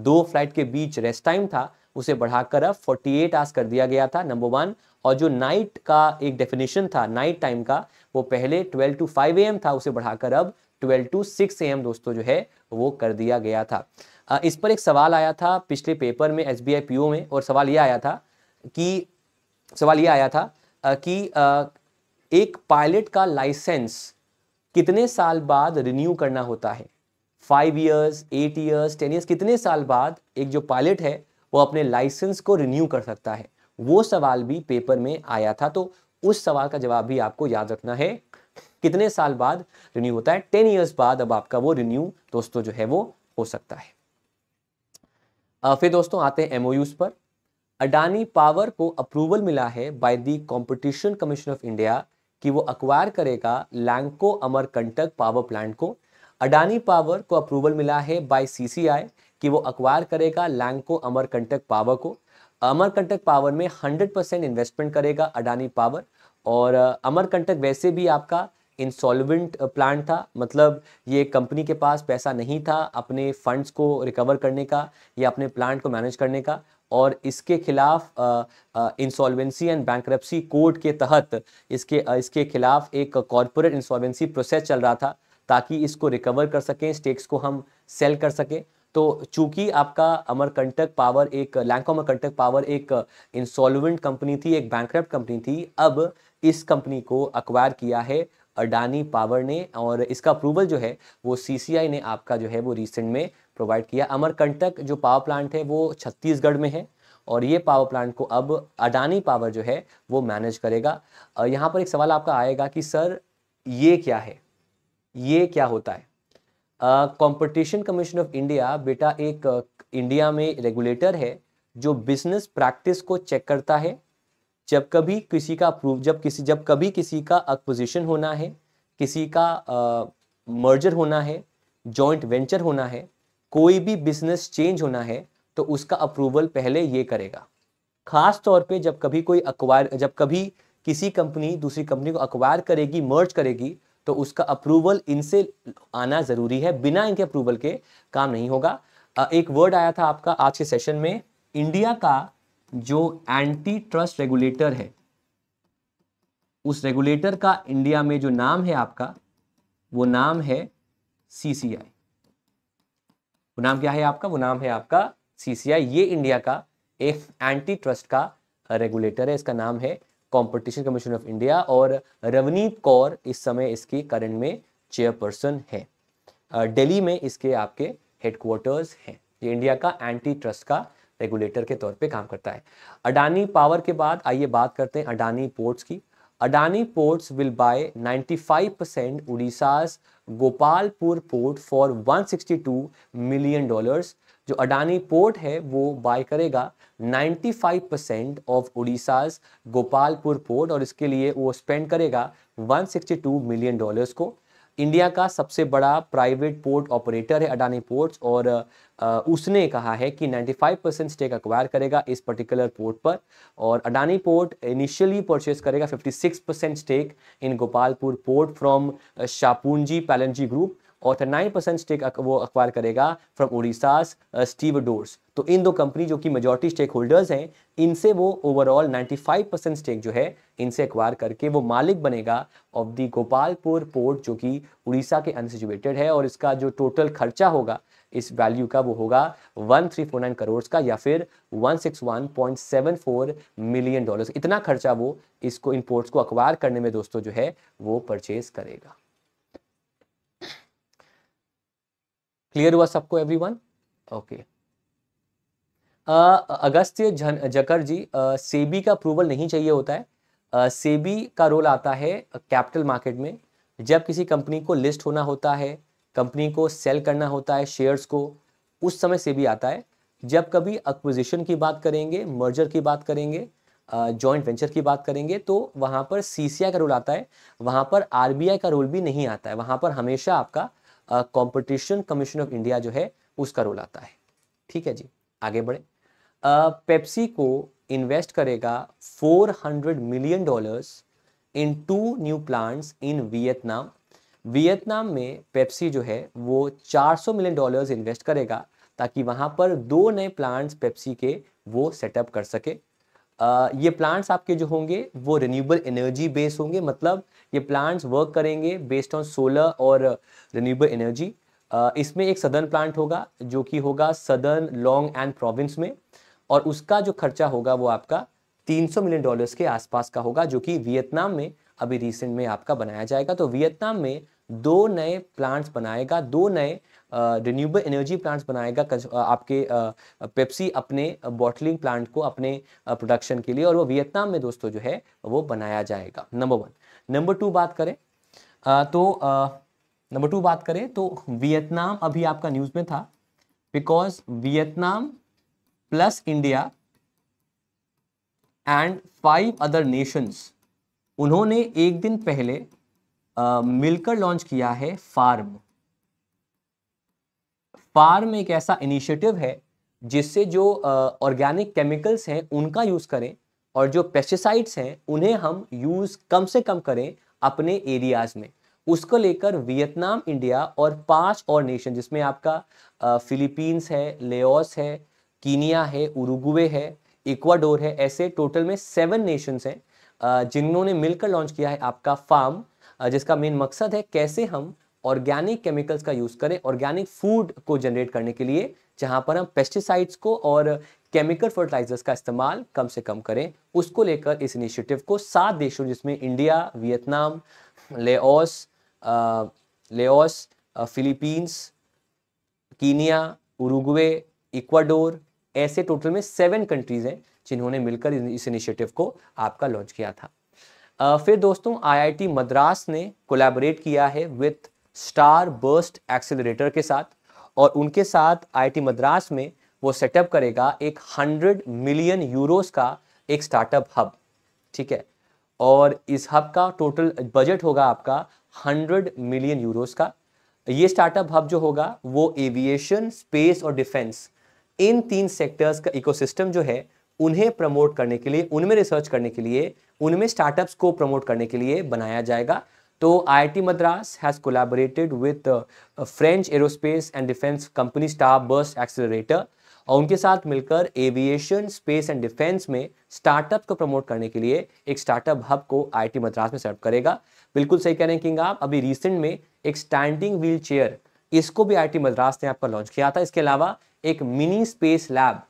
दो फ्लाइट के बीच रेस्ट टाइम था उसे बढ़ाकर अब 48 एट आवर्स कर दिया गया था नंबर वन और जो नाइट का एक डेफिनेशन था नाइट टाइम का वो पहले 12 टू 5 एम था उसे बढ़ाकर अब ट्वेल्व टू सिक्स ए दोस्तों जो है वो कर दिया गया था इस पर एक सवाल आया था पिछले पेपर में एस बी में और सवाल ये आया था कि सवाल ये आया था कि एक पायलट का लाइसेंस कितने साल बाद रिन्यू करना होता है five years eight years ten years कितने साल बाद एक जो पायलट है वो अपने लाइसेंस को रिन्यू कर सकता है वो सवाल भी पेपर में आया था तो उस सवाल का जवाब भी आपको याद रखना है कितने साल बाद रिन्यू होता है टेन ईयर्स बाद अब आपका वो रिन्यू दोस्तों जो है वो हो सकता है फिर दोस्तों आते हैं एमओयूज पर अडानी पावर को अप्रूवल मिला है by the competition commission of India कि वो अक्वायर करेगा लैंको अमरकंटक पावर प्लांट को अडानी पावर को अप्रूवल मिला है बाय सीसीआई कि वो अक्वायर करेगा लैंको अमरकंटक पावर को अमरकंटक पावर में 100 परसेंट इन्वेस्टमेंट करेगा अडानी पावर और अमरकंटक वैसे भी आपका इंसॉल्वेंट प्लान uh, था मतलब ये कंपनी के पास पैसा नहीं था अपने फंड्स को रिकवर करने का या अपने प्लांट को मैनेज करने का और इसके खिलाफ इंसॉल्वेंसी एंड बैंक्रप्सी कोड के तहत इसके आ, uh, इसके खिलाफ एक कॉरपोरेट इंसॉल्वेंसी प्रोसेस चल रहा था ताकि इसको रिकवर कर सकें स्टेक्स को हम सेल कर सकें तो चूंकि आपका अमरकंटक पावर एक लैंको अमरकंटक पावर एक इंसॉल्वेंट कंपनी थी एक बैंक कंपनी थी अब इस कंपनी को अक्वायर किया है अडानी पावर ने और इसका अप्रूवल जो है वो सीसीआई ने आपका जो है वो रिसेंट में प्रोवाइड किया अमरकंटक जो पावर प्लांट है वो छत्तीसगढ़ में है और ये पावर प्लांट को अब अडानी पावर जो है वो मैनेज करेगा यहाँ पर एक सवाल आपका आएगा कि सर ये क्या है ये क्या होता है कंपटीशन कमीशन ऑफ इंडिया बेटा एक इंडिया में रेगुलेटर है जो बिजनेस प्रैक्टिस को चेक करता है जब कभी किसी का अप्रूव जब किसी जब कभी किसी का अपोजिशन होना है किसी का मर्जर होना है जॉइंट वेंचर होना है कोई भी बिजनेस चेंज होना है तो उसका अप्रूवल पहले ये करेगा खास तौर पे जब कभी कोई अक्वायर जब कभी किसी कंपनी दूसरी कंपनी को अक्वायर करेगी मर्ज करेगी तो उसका अप्रूवल इनसे आना ज़रूरी है बिना इनके अप्रूवल के काम नहीं होगा एक वर्ड आया था आपका आज के सेशन में इंडिया का जो एंटी ट्रस्ट रेगुलेटर है उस रेगुलेटर का इंडिया में जो नाम है आपका वो नाम है सीसीआई वो नाम क्या है आपका वो नाम है आपका सीसीआई ये इंडिया का एक एंटी ट्रस्ट का रेगुलेटर है इसका नाम है कंपटीशन कमीशन ऑफ इंडिया और रवनीत कौर इस समय इसकी करंट में चेयरपर्सन है दिल्ली में इसके आपके हेडक्वार्टर्स हैं ये इंडिया का एंटी ट्रस्ट का रेगुलेटर के तौर पे काम करता है अडानी पावर के बाद आइए बात करते हैं अडानी पोर्ट्स की Adani ports will buy 95 percent Odisha's Gopalpur port for 162 million dollars जो अडानी पोर्ट है वो बाय करेगा 95 percent of Odisha's Gopalpur port और इसके लिए वो स्पेंड करेगा 162 मिलियन डॉलर्स को इंडिया का सबसे बड़ा प्राइवेट पोर्ट ऑपरेटर है अडानी पोर्ट्स और उसने कहा है कि 95 परसेंट स्टेक अक्वायर करेगा इस पर्टिकुलर पोर्ट पर और अडानी पोर्ट इनिशियली परचेज करेगा 56 percent stake in Gopalpur port from Shapoorji Pallonji group और थर्टी नाइन परसेंट स्टेक वो अक्वायर करेगा फ्रॉम उड़ीसा स्टीव डोर्स तो इन दो कंपनी जो कि मेजोरिटी स्टेक होल्डर्स हैं इनसे वो ओवरऑल 95 परसेंट स्टेक जो है इनसे अक्वायर करके वो मालिक बनेगा ऑफ दी गोपालपुर पोर्ट जो कि उड़ीसा के अनसिचुएटेड है और इसका जो टोटल खर्चा होगा इस वैल्यू का वो होगा 1349 करोड़ का या फिर 161.74 मिलियन डॉलर्स इतना खर्चा वो इसको इन पोर्ट्स को अक्वायर करने में दोस्तों जो है वो परचेज करेगा क्लियर हुआ सबको एवरीवन ओके अगस्त्य जकर जी सेबी का अप्रूवल नहीं चाहिए होता है सेबी का रोल आता है कैपिटल मार्केट में जब किसी कंपनी को लिस्ट होना होता है कंपनी को सेल करना होता है शेयर्स को उस समय सेबी आता है जब कभी अक्विजिशन की बात करेंगे मर्जर की बात करेंगे जॉइंट वेंचर की बात करेंगे तो वहां पर सी का रोल आता है वहां पर आर का रोल भी नहीं आता है वहां पर हमेशा आपका कंपटीशन कमीशन ऑफ इंडिया जो है उसका रोल आता है ठीक है जी आगे बढ़े पेप्सी को इन्वेस्ट करेगा 400 million dollars in two new plants in Vietnam Vietnam में पेप्सी जो है वो 400 मिलियन डॉलर्स इन्वेस्ट करेगा ताकि वहां पर दो नए प्लांट्स पेप्सी के वो सेटअप कर सके ये प्लांट्स आपके जो होंगे वो रिन्यूएबल एनर्जी बेस्ड होंगे मतलब ये प्लांट्स वर्क करेंगे बेस्ड ऑन सोलर और रिन्यूएबल एनर्जी इसमें एक सदर्न प्लांट होगा जो कि होगा सदर्न लॉन्ग एंड प्रोविंस में और उसका जो खर्चा होगा वो आपका 300 मिलियन डॉलर्स के आसपास का होगा जो कि वियतनाम में अभी रिसेंट में आपका बनाया जाएगा तो वियतनाम में दो नए प्लांट्स बनाएगा दो नए रिन्यूबल एनर्जी प्लांट्स बनाएगा आपके पेप्सी अपने बॉटलिंग प्लांट को अपने प्रोडक्शन के लिए और वो वियतनाम में दोस्तों जो है वो बनाया जाएगा नंबर वन नंबर टू बात करें तो नंबर टू बात करें तो वियतनाम अभी आपका न्यूज में था because Vietnam plus India and five other nations उन्होंने एक दिन पहले आ, मिलकर लॉन्च किया है फार्म फार्म एक ऐसा इनिशिएटिव है जिससे जो ऑर्गेनिक केमिकल्स हैं उनका यूज़ करें और जो पेस्टिसाइड्स हैं उन्हें हम यूज़ कम से कम करें अपने एरियाज़ में उसको लेकर वियतनाम इंडिया और पांच और नेशन जिसमें आपका फिलीपींस है लेस है कीनिया है उरुगुए है इक्वाडोर है ऐसे टोटल में सेवन नेशंस हैं जिन्होंने मिलकर लॉन्च किया है आपका फार्म जिसका मेन मकसद है कैसे हम ऑर्गेनिक केमिकल्स का यूज़ करें ऑर्गेनिक फूड को जनरेट करने के लिए जहाँ पर हम पेस्टिसाइड्स को और केमिकल फर्टिलाइजर्स का इस्तेमाल कम से कम करें उसको लेकर इस इनिशिएटिव को सात देशों जिसमें India Vietnam Laos Laos Philippines Kenya Uruguay Ecuador ऐसे टोटल में सेवन कंट्रीज़ हैं जिन्होंने मिलकर इस इनिशिएटिव को आपका लॉन्च किया था फिर दोस्तों आईआईटी मद्रास ने कोलैबोरेट किया है विथ स्टार बर्स्ट एक्सेलरेटर के साथ और उनके साथ आईआईटी मद्रास में वो सेटअप करेगा एक हंड्रेड मिलियन यूरोस का एक स्टार्टअप हब ठीक है और इस हब का टोटल बजट होगा आपका हंड्रेड मिलियन यूरोस का ये स्टार्टअप हब जो होगा वो एविएशन स्पेस और डिफेंस इन तीन सेक्टर्स का इकोसिस्टम जो है उन्हें प्रमोट करने के लिए उनमें रिसर्च करने के लिए उनमें स्टार्टअप्स को प्रमोट करने के लिए बनाया जाएगा तो IIT Madras has collaborated with French aerospace and defence company star burst accelerator और उनके साथ मिलकर एविएशन स्पेस एंड डिफेंस में स्टार्टअप को प्रमोट करने के लिए एक स्टार्टअप हब को आईआईटी मद्रास में सेटअप करेगा बिल्कुल सही कह रहे हैं किंग आप अभी रिसेंट में एक स्टैंडिंग व्हील चेयर इसको भी आई मद्रास ने आपका लॉन्च किया था इसके अलावा एक मिनी स्पेस लैब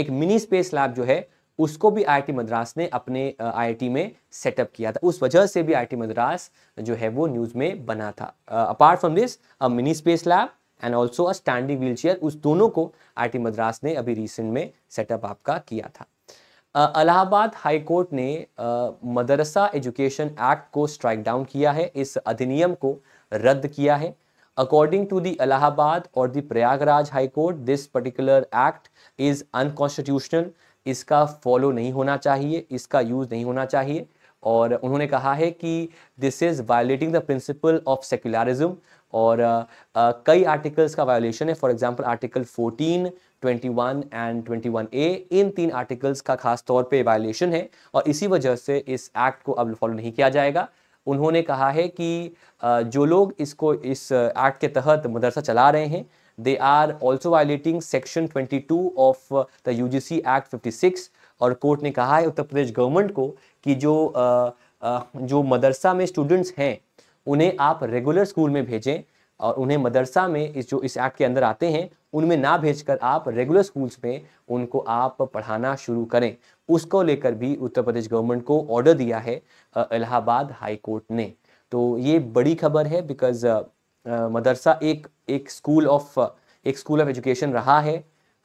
एक मिनी स्पेस लैब जो है उसको भी आई मद्रास ने अपने आई में सेटअप किया था उस वजह से भी आई मद्रास जो है वो न्यूज़ में बना था apart from this a mini space lab and also a standing wheelchair उस दोनों को आई मद्रास ने अभी रिसेंट में सेटअप आपका किया था अलाहाबाद हाई कोर्ट ने मदरसा एजुकेशन एक्ट को स्ट्राइक डाउन किया है इस अधिनियम को रद्द किया है अकॉर्डिंग टू दी अलाहाबाद और the Prayagraj high court this particular act is unconstitutional इसका फॉलो नहीं होना चाहिए इसका यूज़ नहीं होना चाहिए और उन्होंने कहा है कि this is violating the principle of secularism और आ, आ, कई आर्टिकल्स का वायोलेशन है for example article 14, 21 and A इन तीन आर्टिकल्स का खास तौर पे वायोलेशन है और इसी वजह से इस एक्ट को अब फॉलो नहीं किया जाएगा उन्होंने कहा है कि आ, जो लोग इसको इस एक्ट के तहत मदरसा चला रहे हैं section twenty two of the 22 G C act fifty six और कोर्ट ने कहा है उत्तर प्रदेश गवर्नमेंट को कि जो आ, आ, जो मदरसा में स्टूडेंट्स हैं उन्हें आप रेगुलर स्कूल में भेजें और उन्हें मदरसा में इस जो इस एक्ट के अंदर आते हैं उनमें ना भेजकर आप रेगुलर स्कूल्स में उनको आप पढ़ाना शुरू करें उसको लेकर भी उत्तर प्रदेश गवर्नमेंट को ऑर्डर दिया है इलाहाबाद हाई कोर्ट ने तो ये बड़ी खबर है बिकॉज मदरसा एक एक स्कूल ऑफ एक स्कूल ऑफ एजुकेशन रहा है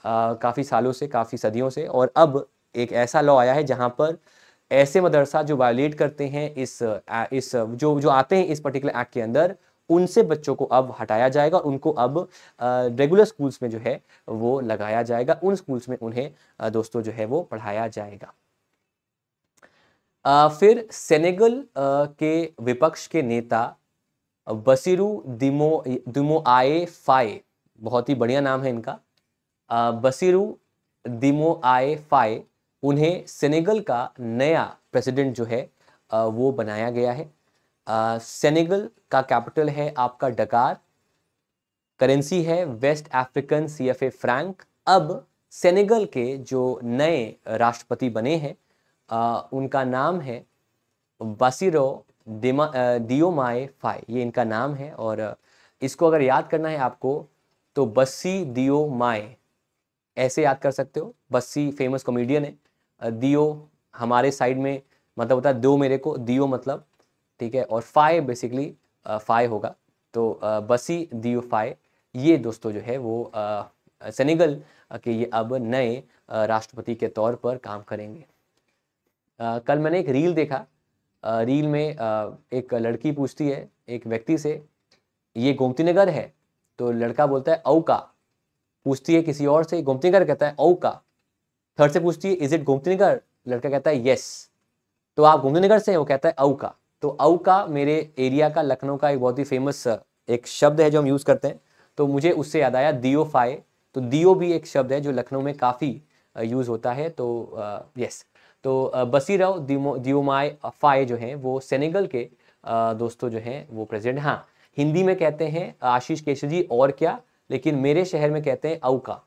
काफ़ी सालों से काफ़ी सदियों से और अब एक ऐसा लॉ आया है जहाँ पर ऐसे मदरसा जो वायोलेट करते हैं इस इस जो जो आते हैं इस पर्टिकुलर एक्ट के अंदर उनसे बच्चों को अब हटाया जाएगा और उनको अब रेगुलर स्कूल्स में जो है वो लगाया जाएगा उन स्कूल्स में उन्हें दोस्तों जो है वो पढ़ाया जाएगा आ, फिर सेनेगल के विपक्ष के नेता बसीरू दिमो दिमो आए फाए बहुत ही बढ़िया नाम है इनका बसीरू दिमो आए फाए उन्हें सेनेगल का नया प्रेसिडेंट जो है वो बनाया गया है सेनेगल का कैपिटल है आपका डकार करेंसी है West African C F A franc अब सेनेगल के जो नए राष्ट्रपति बने हैं उनका नाम है बसीरो दियो माए फाय ये इनका नाम है और इसको अगर याद करना है आपको तो बस्सी दियो माए ऐसे याद कर सकते हो बस्सी फेमस कॉमेडियन है दियो हमारे साइड में मतलब होता है दो मेरे को दियो मतलब ठीक है और फाय बेसिकली फाय होगा तो बसी दियो फाय ये दोस्तों जो है वो सेनेगल के ये अब नए राष्ट्रपति के तौर पर काम करेंगे कल मैंने एक रील देखा रील में एक लड़की पूछती है एक व्यक्ति से ये गोमती नगर है तो लड़का बोलता है औ का पूछती है किसी और से गोमती नगर कहता है औ का थर्ड से पूछती है इज इट गोमती नगर लड़का कहता है यस तो आप गोमती नगर से हैं वो कहता है औ का तो औ का मेरे एरिया का लखनऊ का एक बहुत ही फेमस एक शब्द है जो हम यूज़ करते हैं तो मुझे उससे याद आया दियो फाए तो दियो भी एक शब्द है जो लखनऊ में काफ़ी यूज़ होता है तो यस तो बसीराव दियोमाय फाए जो हैं वो सेनेगल के दोस्तों जो हैं वो प्रेजिडेंट हाँ हिंदी में कहते हैं आशीष केशव जी और क्या लेकिन मेरे शहर में कहते हैं अवका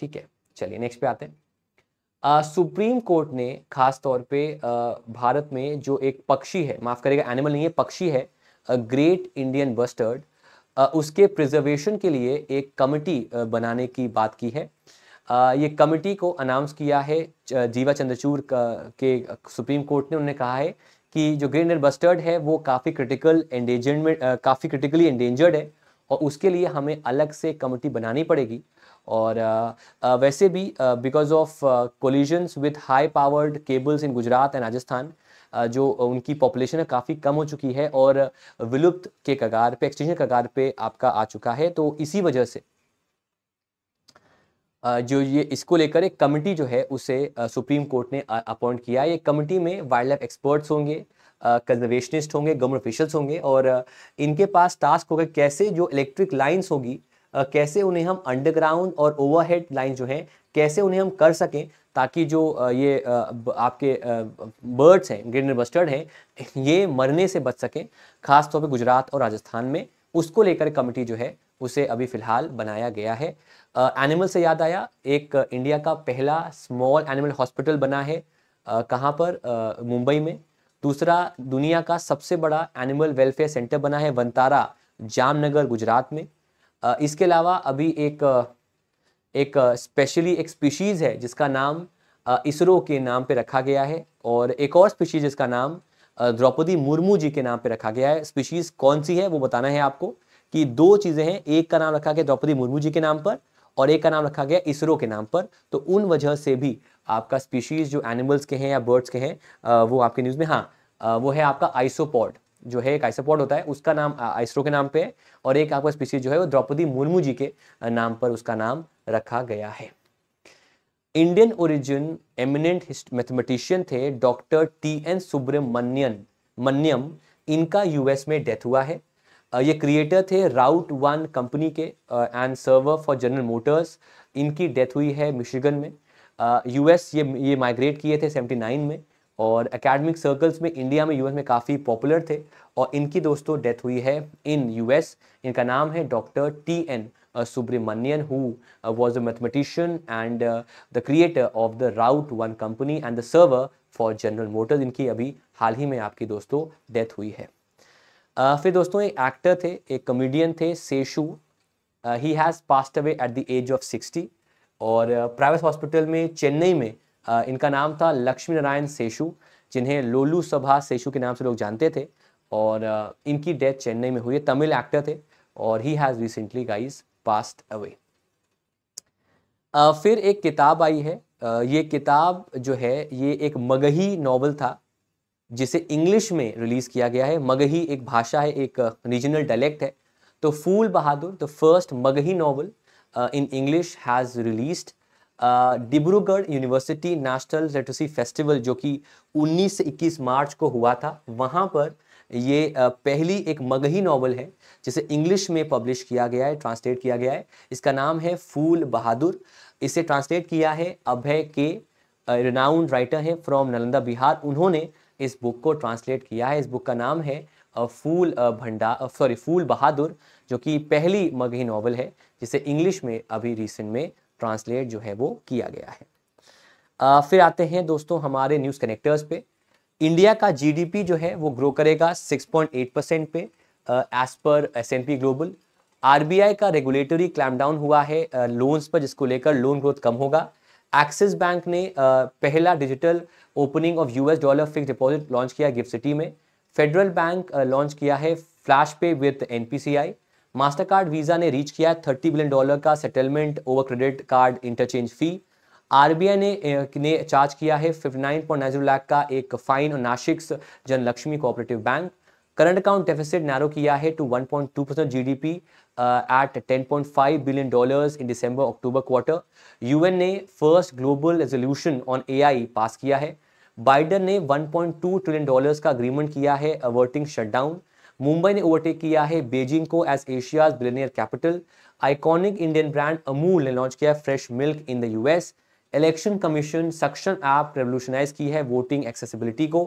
ठीक है चलिए नेक्स्ट पे आते हैं आ, सुप्रीम कोर्ट ने खास तौर पे आ, भारत में जो एक पक्षी है माफ करेगा एनिमल नहीं है पक्षी है ग्रेट इंडियन बस्टर्ड उसके प्रिजर्वेशन के लिए एक कमिटी बनाने की बात की है ये कमिटी को अनाउंस किया है जीवा चंद्रचूर के सुप्रीम कोर्ट ने उन्होंने कहा है कि जो ग्रीन एंड बस्टर्ड है वो काफ़ी क्रिटिकल एंडेंजरमेंट काफ़ी क्रिटिकली एंडेंजर्ड है और उसके लिए हमें अलग से कमिटी बनानी पड़ेगी और आ, वैसे भी because of collisions with high powered cables in Gujarat and Rajasthan जो उनकी पॉपुलेशन है काफ़ी कम हो चुकी है और विलुप्त के कगार पे एक्सटेंशन कगार पे आपका आ चुका है तो इसी वजह से जो ये इसको लेकर एक कमेटी जो है उसे सुप्रीम कोर्ट ने अपॉइंट किया ये कमेटी में वाइल्ड लाइफ एक्सपर्ट्स होंगे कंजर्वेशनिस्ट होंगे गवर्नमेंट ऑफिशल्स होंगे और इनके पास टास्क होगा कैसे जो इलेक्ट्रिक लाइन्स होगी कैसे उन्हें हम अंडरग्राउंड और ओवरहेड लाइन जो है कैसे उन्हें हम कर सकें ताकि जो ये आपके बर्ड्स हैं ग्रेनर बस्टर्ड हैं ये मरने से बच सकें खासतौर पर गुजरात और राजस्थान में उसको लेकर कमेटी जो है उसे अभी फ़िलहाल बनाया गया है एनिमल से याद आया एक इंडिया का पहला स्मॉल एनिमल हॉस्पिटल बना है कहाँ पर मुंबई में दूसरा दुनिया का सबसे बड़ा एनिमल वेलफेयर सेंटर बना है वंतारा जामनगर गुजरात में इसके अलावा अभी एक एक स्पेशली एक स्पीशीज़ है जिसका नाम इसरो के नाम पे रखा गया है और एक और स्पीशीज़ जिसका नाम द्रौपदी मुर्मू जी के नाम पे रखा गया है स्पीशीज़ कौन सी है वो बताना है आपको कि दो चीज़ें हैं एक का नाम रखा गया द्रौपदी मुर्मू जी के नाम पर और एक का नाम रखा गया इसरो के नाम पर तो उन वजह से भी आपका स्पीशीज़ जो एनिमल्स के हैं या बर्ड्स के हैं वो आपके न्यूज़ में हाँ वो है आपका आइसोपॉड जो है एक आइसोपॉड होता है उसका नाम आइसरो के नाम पे है और एक आपका स्पीशीज जो है वो द्रौपदी मुर्मू जी के नाम पर उसका नाम रखा गया है इंडियन ओरिजिन एमिनेंट मैथमेटिशियन थे डॉक्टर टी एन सुब्रमण्यन मन्यम इनका यूएस में डेथ हुआ है ये क्रिएटर थे राउट वन कंपनी के and server for General Motors इनकी डेथ हुई है मिशिगन में यू uh, ये ये माइग्रेट किए थे 79 में और एकेडमिक सर्कल्स में इंडिया में यूएस में काफ़ी पॉपुलर थे और इनकी दोस्तों डेथ हुई है इन यूएस इनका नाम है doctor T N Subramanian who was a mathematician and the creator of the route one company and the server for General Motors इनकी अभी हाल ही में आपकी दोस्तों डेथ हुई है uh, फिर दोस्तों एक एक्टर थे एक कॉमेडियन थे Seshu he has passed away at the age of sixty और प्राइवेट हॉस्पिटल में चेन्नई में uh, इनका नाम था लक्ष्मी नारायण सेशु जिन्हें लोलू सभा सेशु के नाम से लोग जानते थे और uh, इनकी डेथ चेन्नई में हुई है तमिल एक्टर थे और he has recently guys passed away फिर एक किताब आई है ये किताब जो है ये एक मगही नावल था जिसे इंग्लिश में रिलीज़ किया गया है मगही एक भाषा है एक रीजनल डायलेक्ट है तो Phool Bahadur the first Magahi novel in English has release Dibrugarh university national literacy festival जो कि 19 से 21 मार्च को हुआ था वहाँ पर ये पहली एक मगही नावल है जिसे इंग्लिश में पब्लिश किया गया है ट्रांसलेट किया गया है इसका नाम है फूल बहादुर इसे ट्रांसलेट किया है अभय के रिनाउंड राइटर हैं फ्रॉम नालंदा बिहार उन्होंने इस बुक को ट्रांसलेट किया है इस बुक का नाम है फूल भंडा सॉरी फूल बहादुर जो कि पहली मगही नावल है जिसे इंग्लिश में अभी रिसेंट में ट्रांसलेट जो है वो किया गया है आ, फिर आते हैं दोस्तों हमारे न्यूज़ कनेक्टर्स पे इंडिया का जीडीपी जो है वो ग्रो करेगा 6.8 परसेंट पे as per S N P global RBI का रेगुलेटरी क्लैमडाउन हुआ है लोन्स पर जिसको लेकर लोन ग्रोथ कम होगा एक्सिस बैंक ने पहला digital opening of US dollar fix deposit launch किया गिफ्ट सिटी में फेडरल बैंक लॉन्च किया है flash pay with an Mastercard Visa ने रीच किया है थर्टी बिलियन डॉलर का settlement over credit card interchange fee RBI ने ने चार्ज किया है fifty nine nine point zero lakh का एक फाइन और नाशिक्स Janalakshmi cooperative bank current account deficit narrow किया है to one point two percent जी uh, at 10.5 billion dollars in December October quarter. UN ने first global resolution on AI पास किया है बाइडन ने 1.2 ट्रिलियन डॉलर्स का अग्रीमेंट किया है अवर्टिंग शटडाउन मुंबई ने ओवरटेक किया है बेजिंग को as Asia's billionaire capital iconic Indian brand Amul ने लॉन्च किया fresh milk in the US election commission Saksham app revolutionize की है वोटिंग एक्सेसिबिलिटी को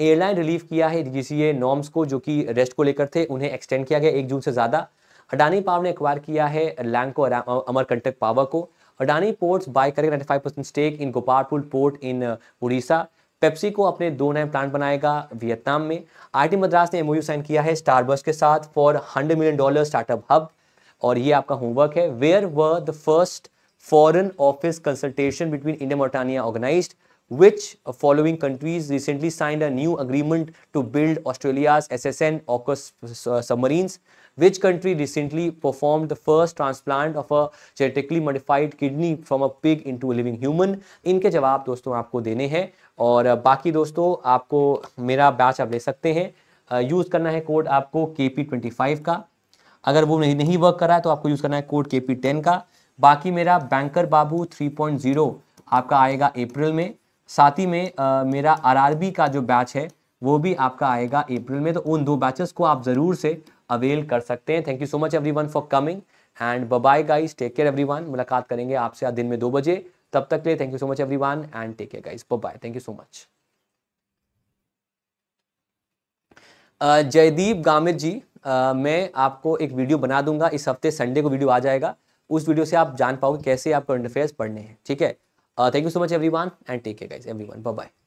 एयरलाइन रिलीव किया है डीजीसीए नॉर्म्स को जो कि रेस्ट को लेकर थे उन्हें एक्सटेंड किया गया एक जून से ज़्यादा अडानी पावर ने एक्वायर किया है लैंको अमरकंटक पावर को अडानी पोर्ट्स बाय करेगा ninety five percent stake in Gopalpur port in Odisha Pepsi को अपने दो नए प्लांट बनाएगा वियतनाम में आई मद्रास ने एमओयू साइन किया है स्टारबस के साथ for hundred million dollar startup hub और ये आपका होमवर्क है where were the first foreign office consultation between India Mauritania organize which following countries recently countries a new agreement to build to S S N AUKUS submarines Which country recently performed the first transplant of a genetically modified kidney from a pig into a living human? इनके जवाब दोस्तों आपको देने हैं और बाकी दोस्तों आपको मेरा बैच आप ले सकते हैं यूज़ करना है कोड आपको के पी ट्वेंटी फाइव का अगर वो नहीं नहीं वर्क कर रहा है तो आपको यूज़ करना है कोड के पी टेन का बाकी मेरा बैंकर बाबू थ्री पॉइंट जीरो आपका आएगा अप्रैल में साथ ही में आ, मेरा आरआरबी का जो बैच है वो भी आपका आएगा अप्रैल में तो उन दो बैचेस को आप ज़रूर से अवेल कर सकते हैं thank you so much everyone for coming and bye guys take care everyone मुलाकात करेंगे आपसे आज दिन में दो बजे तब तक ले thank you so much everyone and take care guys bye thank you so much Jaydeep Gamir ji uh, मैं आपको एक वीडियो बना दूंगा इस हफ्ते संडे को वीडियो आ जाएगा उस वीडियो से आप जान पाओगे कैसे आपको करंट पढ़ने हैं ठीक है thank you so much everyone and take care guys every everyone bye